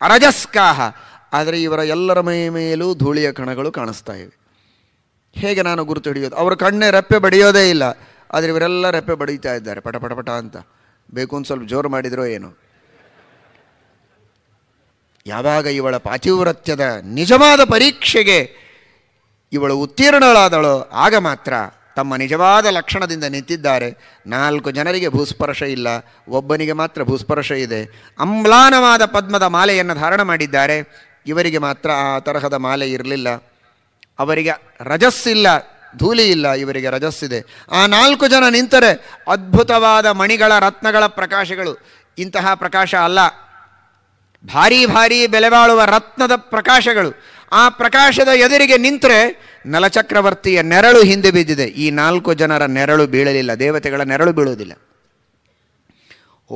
ಅರಜಸ್ಕಾಹ ಆದರೆ ಇವರ ಎಲ್ಲರ ಮೈ ಮೇಲೂ ಧೂಳಿಯ ಕಣಗಳು ಕಾಣಿಸ್ತಾ ಇವೆ ಹೇಗೆ ನಾನು ಗುರುತು ಹಿಡಿಯೋದು ಅವರ ಕಣ್ಣೆ ರೆಪ್ಪೆ ಬಡಿಯೋದೇ ಇಲ್ಲ ಆದರೆ ಇವರೆಲ್ಲ ರೆಪ್ಪೆ ಬಡಿತಾ ಇದ್ದಾರೆ ಪಟ ಪಟ ಪಟ ಅಂತ ಬೇಕು ಅಂತ ಸ್ವಲ್ಪ ಜೋರು ಮಾಡಿದ್ರೋ ಏನು ಯಾವಾಗ ಇವಳ ಪಾತಿವ್ರತ್ಯದ ನಿಜವಾದ ಪರೀಕ್ಷೆಗೆ ಇವಳು ಉತ್ತೀರ್ಣಳಾದಳೋ ಆಗ ಮಾತ್ರ ತಮ್ಮ ನಿಜವಾದ ಲಕ್ಷಣದಿಂದ ನಿಂತಿದ್ದಾರೆ ನಾಲ್ಕು ಜನರಿಗೆ ಭೂಸ್ಪರ್ಶ ಇಲ್ಲ ಒಬ್ಬನಿಗೆ ಮಾತ್ರ ಭೂಸ್ಪರ್ಶ ಇದೆ ಅಮ್ಲಾನವಾದ ಪದ್ಮದ ಮಾಲೆಯನ್ನು ಧಾರಣ ಮಾಡಿದ್ದಾರೆ ಇವರಿಗೆ ಮಾತ್ರ ಆ ತರಹದ ಮಾಲೆ ಇರಲಿಲ್ಲ ಅವರಿಗೆ ರಜಸ್ಸಿಲ್ಲ ಧೂಲಿ ಇಲ್ಲ ಇವರಿಗೆ ರಜಸ್ಸಿದೆ ಆ ನಾಲ್ಕು ಜನ ನಿಂತರೆ ಅದ್ಭುತವಾದ ಮಣಿಗಳ ರತ್ನಗಳ ಪ್ರಕಾಶಗಳು ಇಂತಹ ಪ್ರಕಾಶ ಅಲ್ಲ ಭಾರೀ ಭಾರೀ ಬೆಲೆಬಾಳುವ ರತ್ನದ ಪ್ರಕಾಶಗಳು ಆ ಪ್ರಕಾಶದ ಎದುರಿಗೆ ನಿಂತರೆ ನಲಚಕ್ರವರ್ತಿಯ ನೆರಳು ಹಿಂದೆ ಬಿದ್ದಿದೆ ಈ ನಾಲ್ಕು ಜನರ ನೆರಳು ಬೀಳಲಿಲ್ಲ ದೇವತೆಗಳ ನೆರಳು ಬೀಳುವುದಿಲ್ಲ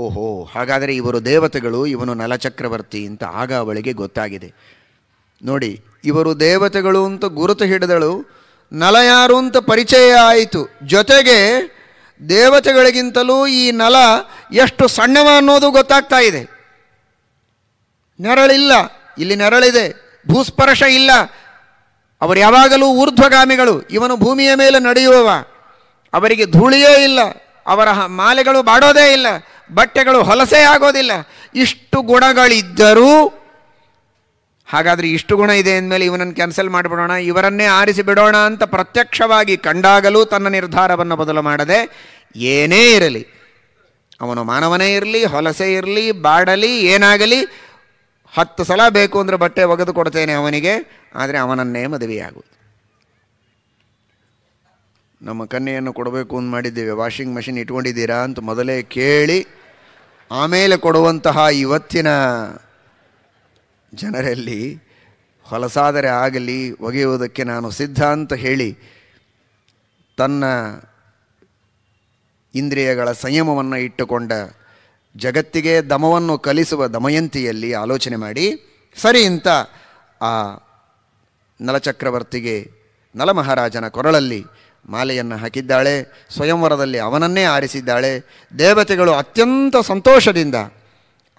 ಓಹೋ ಹಾಗಾದರೆ ಇವರು ದೇವತೆಗಳು ಇವನು ನಲಚಕ್ರವರ್ತಿ ಅಂತ ಆಗ ಅವಳಿಗೆ ಗೊತ್ತಾಗಿದೆ ನೋಡಿ ಇವರು ದೇವತೆಗಳು ಅಂತ ಗುರುತು ಹಿಡಿದಳು ನಲ ಯಾರು ಅಂತ ಪರಿಚಯ ಆಯಿತು ಜೊತೆಗೆ ದೇವತೆಗಳಿಗಿಂತಲೂ ಈ ನಲ ಎಷ್ಟು ಸಣ್ಣವ ಅನ್ನೋದು ಗೊತ್ತಾಗ್ತಾ ಇದೆ ನೆರಳಿಲ್ಲ ಇಲ್ಲಿ ನೆರಳಿದೆ ಭೂಸ್ಪರ್ಶ ಇಲ್ಲ ಅವರು ಯಾವಾಗಲೂ ಊರ್ಧ್ವಗಾಮಿಗಳು ಇವನು ಭೂಮಿಯ ಮೇಲೆ ನಡೆಯುವವ ಅವರಿಗೆ ಧೂಳಿಯೇ ಇಲ್ಲ ಅವರ ಮಾಲೆಗಳು ಬಾಡೋದೇ ಇಲ್ಲ ಬಟ್ಟೆಗಳು ಹೊಲಸೇ ಆಗೋದಿಲ್ಲ ಇಷ್ಟು ಗುಣಗಳಿದ್ದರೂ ಹಾಗಾದರೆ ಇಷ್ಟು ಗುಣ ಇದೆ ಅಂದಮೇಲೆ ಇವನನ್ನು ಕ್ಯಾನ್ಸಲ್ ಮಾಡಿಬಿಡೋಣ ಇವರನ್ನೇ ಆರಿಸಿ ಬಿಡೋಣ ಅಂತ ಪ್ರತ್ಯಕ್ಷವಾಗಿ ಕಂಡಾಗಲೂ ತನ್ನ ನಿರ್ಧಾರವನ್ನು ಬದಲು ಮಾಡದೆ ಏನೇ ಇರಲಿ ಅವನು ಮಾನವನೇ ಇರಲಿ ಹೊಲಸೆ ಇರಲಿ ಬಾಡಲಿ ಏನಾಗಲಿ ಹತ್ತು ಸಲ ಬೇಕು ಅಂದರೆ ಬಟ್ಟೆ ಒಗೆದು ಕೊಡ್ತೇನೆ ಅವನಿಗೆ ಆದರೆ ಅವನನ್ನೇ ಮದುವೆಯಾಗುವುದು ನಮ್ಮ ಕನ್ಯೆಯನ್ನು ಕೊಡಬೇಕು ಅಂತ ಮಾಡಿದ್ದೇವೆ ವಾಷಿಂಗ್ ಮೆಷಿನ್ ಇಟ್ಕೊಂಡಿದ್ದೀರಾ ಅಂತ ಮೊದಲೇ ಕೇಳಿ ಆಮೇಲೆ ಕೊಡುವಂತಹ ಇವತ್ತಿನ ಜನರಲ್ಲಿ ಹೊಲಸಾದರೆ ಆಗಲಿ ಒಗೆಯುವುದಕ್ಕೆ ನಾನು ಸಿದ್ಧ ಅಂತ ಹೇಳಿ ತನ್ನ ಇಂದ್ರಿಯಗಳ ಸಂಯಮವನ್ನು ಇಟ್ಟುಕೊಂಡ ಜಗತ್ತಿಗೆ ದಮವನ್ನು ಕಲಿಸುವ ದಮಯಂತಿಯಲ್ಲಿ ಆಲೋಚನೆ ಮಾಡಿ ಸರಿ ಅಂತ ಆ ನಲಚಕ್ರವರ್ತಿಗೆ ನಲಮಹಾರಾಜನ ಕೊರಳಲ್ಲಿ ಮಾಲೆಯನ್ನು ಹಾಕಿದ್ದಾಳೆ ಸ್ವಯಂವರದಲ್ಲಿ ಅವನನ್ನೇ ಆರಿಸಿದ್ದಾಳೆ ದೇವತೆಗಳು ಅತ್ಯಂತ ಸಂತೋಷದಿಂದ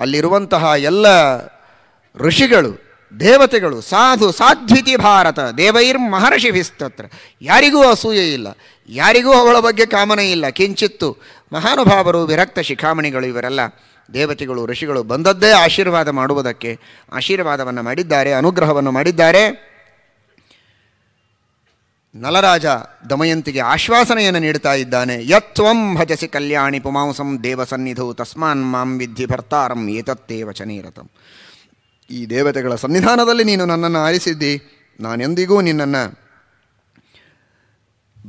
ಅಲ್ಲಿರುವಂತಹ ಎಲ್ಲ ಋಷಿಗಳು ದೇವತೆಗಳು ಸಾಧು ಸಾಧ್ವಿತಿ ಭಾರತ ದೇವೈರ್ ಮಹರ್ಷಿ ವಿಸ್ತತ್ರ ಯಾರಿಗೂ ಅಸೂಯೆ ಇಲ್ಲ ಯಾರಿಗೂ ಅವಳ ಬಗ್ಗೆ ಕಾಮನೆ ಇಲ್ಲ ಕಿಂಚಿತ್ತು ಮಹಾನುಭಾವರು ವಿರಕ್ತ ಶಿಖಾಮಣಿಗಳು ಇವರೆಲ್ಲ ದೇವತೆಗಳು ಋಷಿಗಳು ಬಂದದ್ದೇ ಆಶೀರ್ವಾದ ಮಾಡುವುದಕ್ಕೆ ಆಶೀರ್ವಾದವನ್ನು ಮಾಡಿದ್ದಾರೆ ಅನುಗ್ರಹವನ್ನು ಮಾಡಿದ್ದಾರೆ ನಲರಾಜ ದಮಯಂತಿಗೆ ಆಶ್ವಾಸನೆಯನ್ನು ನೀಡುತ್ತಾ ಇದ್ದಾನೆ ಯತ್ವಂ ಭಜಸಿ ಕಲ್ಯಾಣಿ ಪುಮಾಂಸಂ ದೇವಸನ್ನಿಧೌ ತಸ್ಮಾನ್ ಮಾಂ ವಿಧಿ ಭರ್ತಾರಂ ಏತತ್ತೇ ವಚನೇರತಂ ಈ ದೇವತೆಗಳ ಸನ್ನಿಧಾನದಲ್ಲಿ ನೀನು ನನ್ನನ್ನು ಆರಿಸಿದ್ದಿ ನಾನೆಂದಿಗೂ ನಿನ್ನನ್ನು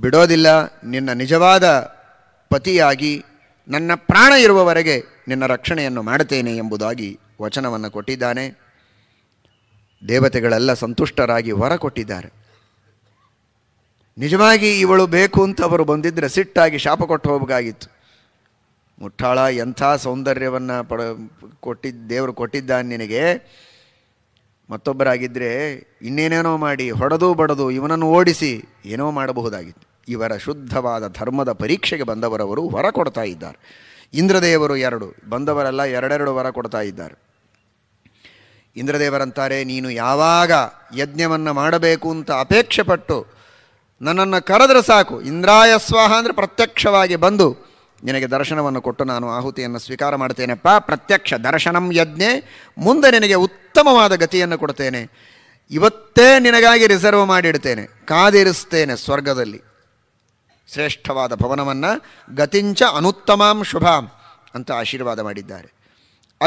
ಬಿಡೋದಿಲ್ಲ ನಿನ್ನ ನಿಜವಾದ ಪತಿಯಾಗಿ ನನ್ನ ಪ್ರಾಣ ಇರುವವರೆಗೆ ನಿನ್ನ ರಕ್ಷಣೆಯನ್ನು ಮಾಡುತ್ತೇನೆ ಎಂಬುದಾಗಿ ವಚನವನ್ನು ಕೊಟ್ಟಿದ್ದಾನೆ ದೇವತೆಗಳೆಲ್ಲ ಸಂತುಷ್ಟರಾಗಿ ವರ ಕೊಟ್ಟಿದ್ದಾರೆ ನಿಜವಾಗಿ ಇವಳು ಬೇಕು ಅಂತ ಅವರು ಬಂದಿದ್ದರೆ ಸಿಟ್ಟಾಗಿ ಶಾಪ ಕೊಟ್ಟು ಹೋಗಬೇಕಾಗಿತ್ತು ಮುಟ್ಟಾಳ ಎಂಥ ಸೌಂದರ್ಯವನ್ನು ಪಡ ಕೊಟ್ಟಿದ್ದ ದೇವರು ಕೊಟ್ಟಿದ್ದಾನೆ ನಿನಗೆ ಮತ್ತೊಬ್ಬರಾಗಿದ್ದರೆ ಇನ್ನೇನೇನೋ ಮಾಡಿ ಹೊಡೆದು ಬಡದು ಇವನನ್ನು ಓಡಿಸಿ ಏನೋ ಮಾಡಬಹುದಾಗಿತ್ತು ಇವರ ಶುದ್ಧವಾದ ಧರ್ಮದ ಪರೀಕ್ಷೆಗೆ ಬಂದವರವರು ವರ ಕೊಡ್ತಾ ಇದ್ದಾರೆ ಇಂದ್ರದೇವರು ಎರಡು ಬಂದವರೆಲ್ಲ ಎರಡೆರಡು ವರ ಕೊಡ್ತಾ ಇದ್ದಾರೆ ಇಂದ್ರದೇವರಂತಾರೆ ನೀನು ಯಾವಾಗ ಯಜ್ಞವನ್ನು ಮಾಡಬೇಕು ಅಂತ ಅಪೇಕ್ಷೆ ಪಟ್ಟು ನನ್ನನ್ನು ಕರೆದ್ರೆ ಸಾಕು ಇಂದ್ರಾಯ ಸ್ವಾಹ ಅಂದರೆ ಪ್ರತ್ಯಕ್ಷವಾಗಿ ಬಂದು ನಿನಗೆ ದರ್ಶನವನ್ನು ಕೊಟ್ಟು ನಾನು ಆಹುತಿಯನ್ನು ಸ್ವೀಕಾರ ಮಾಡ್ತೇನೆಪ್ಪ ಪ್ರತ್ಯಕ್ಷ ದರ್ಶನಂ ಯಜ್ಞೆ ಮುಂದೆ ನಿನಗೆ ಉತ್ತಮವಾದ ಗತಿಯನ್ನು ಕೊಡ್ತೇನೆ ಇವತ್ತೇ ನಿನಗಾಗಿ ರಿಸರ್ವ್ ಮಾಡಿಡ್ತೇನೆ ಕಾದಿರಿಸ್ತೇನೆ ಸ್ವರ್ಗದಲ್ಲಿ ಶ್ರೇಷ್ಠವಾದ ಭವನವನ್ನು ಗತಿಂಚ ಅನುತ್ತಮಾಂ ಶುಭಾಂ ಅಂತ ಆಶೀರ್ವಾದ ಮಾಡಿದ್ದಾರೆ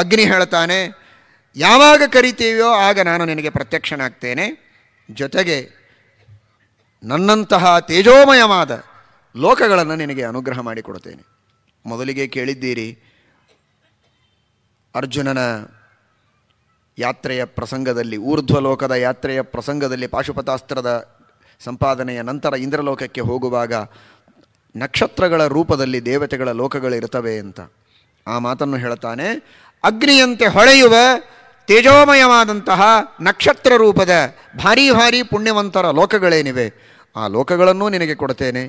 ಅಗ್ನಿ ಹೇಳ್ತಾನೆ ಯಾವಾಗ ಕರಿತೀವೋ ಆಗ ನಾನು ನಿನಗೆ ಪ್ರತ್ಯಕ್ಷನಾಗ್ತೇನೆ ಜೊತೆಗೆ ನನ್ನಂತಹ ತೇಜೋಮಯವಾದ ಲೋಕಗಳನ್ನು ನಿನಗೆ ಅನುಗ್ರಹ ಮಾಡಿಕೊಡ್ತೇನೆ ಮೊದಲಿಗೆ ಕೇಳಿದ್ದೀರಿ ಅರ್ಜುನನ ಯಾತ್ರೆಯ ಪ್ರಸಂಗದಲ್ಲಿ ಊರ್ಧ್ವಲೋಕದ ಯಾತ್ರೆಯ ಪ್ರಸಂಗದಲ್ಲಿ ಪಾಶುಪತಾಸ್ತ್ರದ ಸಂಪಾದನೆಯ ನಂತರ ಇಂದ್ರಲೋಕಕ್ಕೆ ಹೋಗುವಾಗ ನಕ್ಷತ್ರಗಳ ರೂಪದಲ್ಲಿ ದೇವತೆಗಳ ಲೋಕಗಳಿರ್ತವೆ ಅಂತ ಆ ಮಾತನ್ನು ಹೇಳ್ತಾನೆ ಅಗ್ನಿಯಂತೆ ಹೊಳೆಯುವ ತೇಜೋಮಯವಾದಂತಹ ನಕ್ಷತ್ರ ರೂಪದ ಭಾರಿ ಭಾರಿ ಪುಣ್ಯವಂತರ ಲೋಕಗಳೇನಿವೆ ಆ ಲೋಕಗಳನ್ನು ನಿನಗೆ ಕೊಡ್ತೇನೆ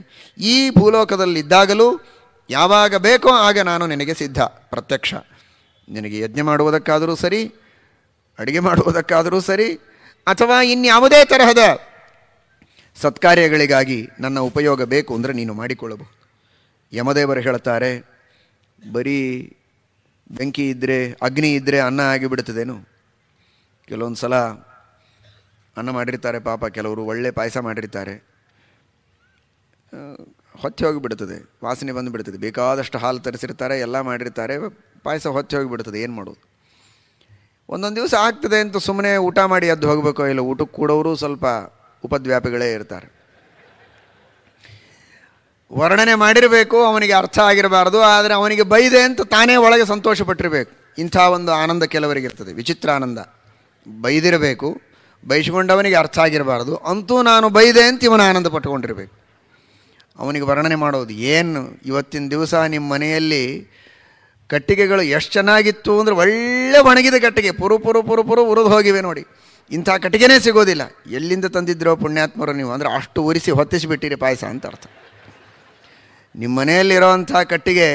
ಈ ಭೂಲೋಕದಲ್ಲಿದ್ದಾಗಲೂ ಯಾವಾಗ ಬೇಕೋ ಆಗ ನಾನು ನಿನಗೆ ಸಿದ್ಧ ಪ್ರತ್ಯಕ್ಷ ನಿನಗೆ ಯಜ್ಞ ಮಾಡುವುದಕ್ಕಾದರೂ ಸರಿ ಅಡುಗೆ ಮಾಡುವುದಕ್ಕಾದರೂ ಸರಿ ಅಥವಾ ಇನ್ಯಾವುದೇ ತರಹದ ಸತ್ಕಾರ್ಯಗಳಿಗಾಗಿ ನನ್ನ ಉಪಯೋಗ ಬೇಕು ಅಂದರೆ ನೀನು ಮಾಡಿಕೊಳ್ಳಬಹುದು ಯಮದೇವರು ಹೇಳ್ತಾರೆ ಬರೀ ಬೆಂಕಿ ಇದ್ದರೆ ಅಗ್ನಿ ಇದ್ದರೆ ಅನ್ನ ಆಗಿಬಿಡ್ತದೇನು ಕೆಲವೊಂದು ಸಲ ಅನ್ನ ಮಾಡಿರ್ತಾರೆ ಪಾಪ ಕೆಲವರು ಒಳ್ಳೆ ಪಾಯಸ ಮಾಡಿರ್ತಾರೆ ಹೊಚ್ಚೆ ಹೋಗಿಬಿಡ್ತದೆ ವಾಸನೆ ಬಂದು ಬಿಡ್ತದೆ ಬೇಕಾದಷ್ಟು ಹಾಲು ತರಿಸಿರ್ತಾರೆ ಎಲ್ಲ ಮಾಡಿರ್ತಾರೆ ಪಾಯಸ ಹೊಚ್ಚೆ ಹೋಗಿಬಿಡ್ತದೆ ಏನು ಮಾಡೋದು ಒಂದೊಂದು ದಿವಸ ಆಗ್ತದೆ ಅಂತ ಸುಮ್ಮನೆ ಊಟ ಮಾಡಿ ಎದ್ದು ಹೋಗಬೇಕೋ ಇಲ್ಲ ಊಟಕ್ಕೆ ಕೂಡೋರು ಸ್ವಲ್ಪ ಉಪದ್ವ್ಯಾಪಿಗಳೇ ಇರ್ತಾರೆ ವರ್ಣನೆ ಮಾಡಿರಬೇಕು ಅವನಿಗೆ ಅರ್ಥ ಆಗಿರಬಾರ್ದು ಆದರೆ ಅವನಿಗೆ ಬೈದೆ ಅಂತ ತಾನೇ ಒಳಗೆ ಸಂತೋಷ ಪಟ್ಟಿರಬೇಕು ಇಂಥ ಒಂದು ಆನಂದ ಕೆಲವರಿಗೆ ಇರ್ತದೆ ವಿಚಿತ್ರ ಆನಂದ ಬೈದಿರಬೇಕು ಬೈಸ್ಕೊಂಡವನಿಗೆ ಅರ್ಥ ಆಗಿರಬಾರ್ದು ಅಂತೂ ನಾನು ಬೈದೆ ಅಂತ ಇವನ ಆನಂದ ಪಟ್ಟುಕೊಂಡಿರಬೇಕು ಅವನಿಗೆ ವರ್ಣನೆ ಮಾಡೋದು ಏನು ಇವತ್ತಿನ ದಿವಸ ನಿಮ್ಮ ಮನೆಯಲ್ಲಿ ಕಟ್ಟಿಗೆಗಳು ಎಷ್ಟು ಚೆನ್ನಾಗಿತ್ತು ಅಂದರೆ ಒಳ್ಳೆ ಒಣಗಿದ ಕಟ್ಟಿಗೆ ಪುರು ಪುರು ಪುರು ಪುರು ಉರಿದು ಹೋಗಿವೆ ನೋಡಿ ಇಂಥ ಕಟ್ಟಿಗೆನೇ ಸಿಗೋದಿಲ್ಲ ಎಲ್ಲಿಂದ ತಂದಿದ್ರೋ ಪುಣ್ಯಾತ್ಮರು ನೀವು ಅಂದರೆ ಅಷ್ಟು ಉರಿಸಿ ಹೊತ್ತಿಸಿಬಿಟ್ಟಿರಿ ಪಾಯಸ ಅಂತ ಅರ್ಥ ನಿಮ್ಮ ಅಂಥ ಕಟ್ಟಿಗೆ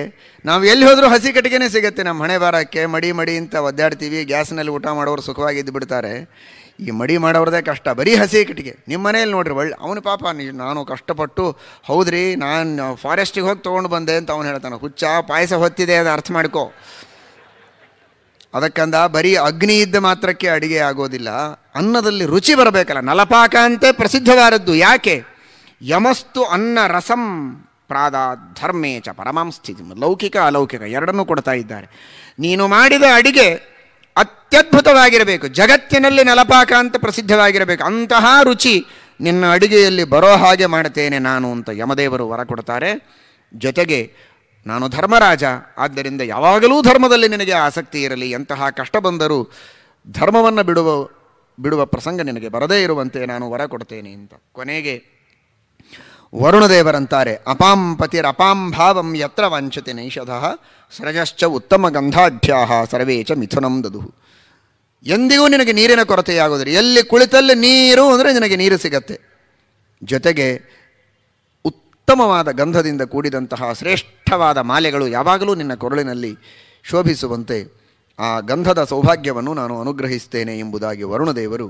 ನಾವು ಎಲ್ಲಿ ಹೋದರೂ ಹಸಿ ಕಟ್ಟಿಗೆನೇ ಸಿಗುತ್ತೆ ನಮ್ಮ ಹಣೆ ಬಾರಕ್ಕೆ ಮಡಿ ಮಡಿ ಅಂತ ಒದ್ದಾಡ್ತೀವಿ ಗ್ಯಾಸ್ನಲ್ಲಿ ಊಟ ಮಾಡೋರು ಇದ್ದು ಬಿಡ್ತಾರೆ ಈ ಮಡಿ ಮಾಡೋರದೇ ಕಷ್ಟ ಬರೀ ಹಸಿ ಕಟ್ಟಿಗೆ ನಿಮ್ಮ ಮನೇಲಿ ನೋಡ್ರಿ ಒಳ್ಳೆ ಅವನು ಪಾಪ ನಾನು ಕಷ್ಟಪಟ್ಟು ಹೌದ್ರಿ ನಾನು ಫಾರೆಸ್ಟಿಗೆ ಹೋಗಿ ತೊಗೊಂಡು ಬಂದೆ ಅಂತ ಅವನು ಹೇಳ್ತಾನೆ ಹುಚ್ಚ ಪಾಯಸ ಹೊತ್ತಿದೆ ಅದು ಅರ್ಥ ಮಾಡ್ಕೊ ಅದಕ್ಕಂದ ಬರೀ ಅಗ್ನಿ ಇದ್ದ ಮಾತ್ರಕ್ಕೆ ಅಡಿಗೆ ಆಗೋದಿಲ್ಲ ಅನ್ನದಲ್ಲಿ ರುಚಿ ಬರಬೇಕಲ್ಲ ನಲಪಾಕ ಅಂತೆ ಪ್ರಸಿದ್ಧವಾದದ್ದು ಯಾಕೆ ಯಮಸ್ತು ಅನ್ನ ರಸಂ ಪ್ರಾದ ಧರ್ಮೇಚ ಪರಮಾಂಸ್ಥಿತಿ ಲೌಕಿಕ ಅಲೌಕಿಕ ಎರಡನ್ನೂ ಕೊಡ್ತಾ ಇದ್ದಾರೆ ನೀನು ಮಾಡಿದ ಅಡಿಗೆ ಅತ್ಯದ್ಭುತವಾಗಿರಬೇಕು ಜಗತ್ತಿನಲ್ಲಿ ನಲಪಾಕ ಅಂತ ಪ್ರಸಿದ್ಧವಾಗಿರಬೇಕು ಅಂತಹ ರುಚಿ ನಿನ್ನ ಅಡುಗೆಯಲ್ಲಿ ಬರೋ ಹಾಗೆ ಮಾಡುತ್ತೇನೆ ನಾನು ಅಂತ ಯಮದೇವರು ವರ ಕೊಡ್ತಾರೆ ಜೊತೆಗೆ ನಾನು ಧರ್ಮರಾಜ ಆದ್ದರಿಂದ ಯಾವಾಗಲೂ ಧರ್ಮದಲ್ಲಿ ನಿನಗೆ ಆಸಕ್ತಿ ಇರಲಿ ಎಂತಹ ಕಷ್ಟ ಬಂದರೂ ಧರ್ಮವನ್ನು ಬಿಡುವ ಬಿಡುವ ಪ್ರಸಂಗ ನಿನಗೆ ಬರದೇ ಇರುವಂತೆ ನಾನು ವರ ಕೊಡ್ತೇನೆ ಅಂತ ಕೊನೆಗೆ ವರುಣದೇವರಂತಾರೆ ಅಪಾಂ ಪತಿಯರ ಭಾವಂ ಯತ್ರ ವಾಂಛತೆ ನೈಷಧ ಸರಜಶ್ಚ ಉತ್ತಮ ಗಂಧಾಢ್ಯಾಹ ಸರ್ವೇ ಚ ಮಿಥುನಂ ದದು ಎಂದಿಗೂ ನಿನಗೆ ನೀರಿನ ಕೊರತೆಯಾಗೋದಿಲ್ಲ ಎಲ್ಲಿ ಕುಳಿತಲ್ಲಿ ನೀರು ಅಂದರೆ ನಿನಗೆ ನೀರು ಸಿಗತ್ತೆ ಜೊತೆಗೆ ಉತ್ತಮವಾದ ಗಂಧದಿಂದ ಕೂಡಿದಂತಹ ಶ್ರೇಷ್ಠವಾದ ಮಾಲೆಗಳು ಯಾವಾಗಲೂ ನಿನ್ನ ಕೊರಳಿನಲ್ಲಿ ಶೋಭಿಸುವಂತೆ ಆ ಗಂಧದ ಸೌಭಾಗ್ಯವನ್ನು ನಾನು ಅನುಗ್ರಹಿಸ್ತೇನೆ ಎಂಬುದಾಗಿ ವರುಣದೇವರು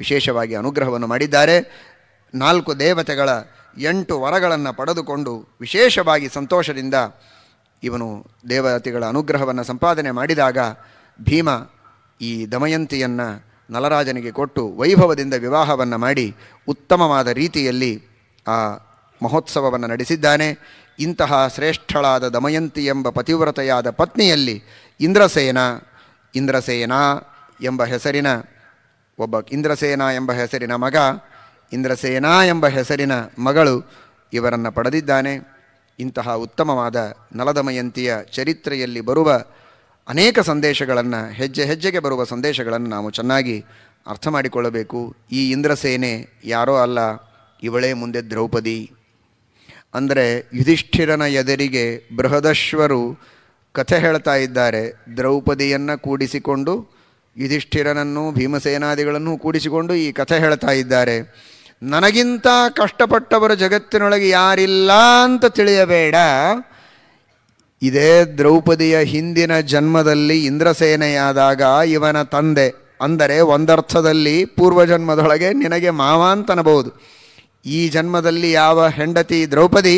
ವಿಶೇಷವಾಗಿ ಅನುಗ್ರಹವನ್ನು ಮಾಡಿದ್ದಾರೆ ನಾಲ್ಕು ದೇವತೆಗಳ ಎಂಟು ವರಗಳನ್ನು ಪಡೆದುಕೊಂಡು ವಿಶೇಷವಾಗಿ ಸಂತೋಷದಿಂದ ಇವನು ದೇವತೆಗಳ ಅನುಗ್ರಹವನ್ನು ಸಂಪಾದನೆ ಮಾಡಿದಾಗ ಭೀಮ ಈ ದಮಯಂತಿಯನ್ನು ನಲರಾಜನಿಗೆ ಕೊಟ್ಟು ವೈಭವದಿಂದ ವಿವಾಹವನ್ನು ಮಾಡಿ ಉತ್ತಮವಾದ ರೀತಿಯಲ್ಲಿ ಆ ಮಹೋತ್ಸವವನ್ನು ನಡೆಸಿದ್ದಾನೆ ಇಂತಹ ಶ್ರೇಷ್ಠಳಾದ ದಮಯಂತಿ ಎಂಬ ಪತಿವ್ರತೆಯಾದ ಪತ್ನಿಯಲ್ಲಿ ಇಂದ್ರಸೇನ ಇಂದ್ರಸೇನ ಎಂಬ ಹೆಸರಿನ ಒಬ್ಬ ಇಂದ್ರಸೇನ ಎಂಬ ಹೆಸರಿನ ಮಗ ಇಂದ್ರಸೇನಾ ಎಂಬ ಹೆಸರಿನ ಮಗಳು ಇವರನ್ನು ಪಡೆದಿದ್ದಾನೆ ಇಂತಹ ಉತ್ತಮವಾದ ನಲದಮಯಂತಿಯ ಚರಿತ್ರೆಯಲ್ಲಿ ಬರುವ ಅನೇಕ ಸಂದೇಶಗಳನ್ನು ಹೆಜ್ಜೆ ಹೆಜ್ಜೆಗೆ ಬರುವ ಸಂದೇಶಗಳನ್ನು ನಾವು ಚೆನ್ನಾಗಿ ಅರ್ಥ ಮಾಡಿಕೊಳ್ಳಬೇಕು ಈ ಇಂದ್ರಸೇನೆ ಯಾರೋ ಅಲ್ಲ ಇವಳೇ ಮುಂದೆ ದ್ರೌಪದಿ ಅಂದರೆ ಯುಧಿಷ್ಠಿರನ ಎದುರಿಗೆ ಬೃಹದಶ್ವರು ಕಥೆ ಹೇಳ್ತಾ ಇದ್ದಾರೆ ದ್ರೌಪದಿಯನ್ನು ಕೂಡಿಸಿಕೊಂಡು ಯುಧಿಷ್ಠಿರನನ್ನು ಭೀಮಸೇನಾದಿಗಳನ್ನು ಕೂಡಿಸಿಕೊಂಡು ಈ ಕಥೆ ಹೇಳ್ತಾ ಇದ್ದಾರೆ ನನಗಿಂತ ಕಷ್ಟಪಟ್ಟವರ ಜಗತ್ತಿನೊಳಗೆ ಯಾರಿಲ್ಲ ಅಂತ ತಿಳಿಯಬೇಡ ಇದೇ ದ್ರೌಪದಿಯ ಹಿಂದಿನ ಜನ್ಮದಲ್ಲಿ ಇಂದ್ರಸೇನೆಯಾದಾಗ ಇವನ ತಂದೆ ಅಂದರೆ ಒಂದರ್ಥದಲ್ಲಿ ಪೂರ್ವ ಜನ್ಮದೊಳಗೆ ನಿನಗೆ ಮಾವ ಅಂತನಬಹುದು ಈ ಜನ್ಮದಲ್ಲಿ ಯಾವ ಹೆಂಡತಿ ದ್ರೌಪದಿ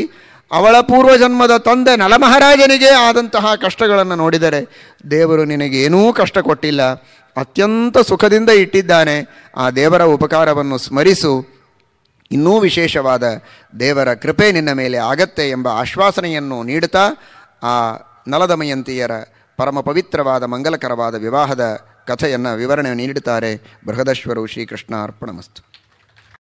ಅವಳ ಪೂರ್ವ ಜನ್ಮದ ತಂದೆ ನಲಮಹಾರಾಜನಿಗೆ ಆದಂತಹ ಕಷ್ಟಗಳನ್ನು ನೋಡಿದರೆ ದೇವರು ನಿನಗೇನೂ ಕಷ್ಟ ಕೊಟ್ಟಿಲ್ಲ ಅತ್ಯಂತ ಸುಖದಿಂದ ಇಟ್ಟಿದ್ದಾನೆ ಆ ದೇವರ ಉಪಕಾರವನ್ನು ಸ್ಮರಿಸು ಇನ್ನೂ ವಿಶೇಷವಾದ ದೇವರ ಕೃಪೆ ನಿನ್ನ ಮೇಲೆ ಆಗತ್ತೆ ಎಂಬ ಆಶ್ವಾಸನೆಯನ್ನು ನೀಡುತ್ತಾ ಆ ನಲದಮಯಂತಿಯರ ಪರಮ ಪವಿತ್ರವಾದ ಮಂಗಲಕರವಾದ ವಿವಾಹದ ಕಥೆಯನ್ನು ವಿವರಣೆ ನೀಡುತ್ತಾರೆ ಬೃಹದಶ್ವರು ಶ್ರೀಕೃಷ್ಣ ಅರ್ಪಣಮಸ್ತು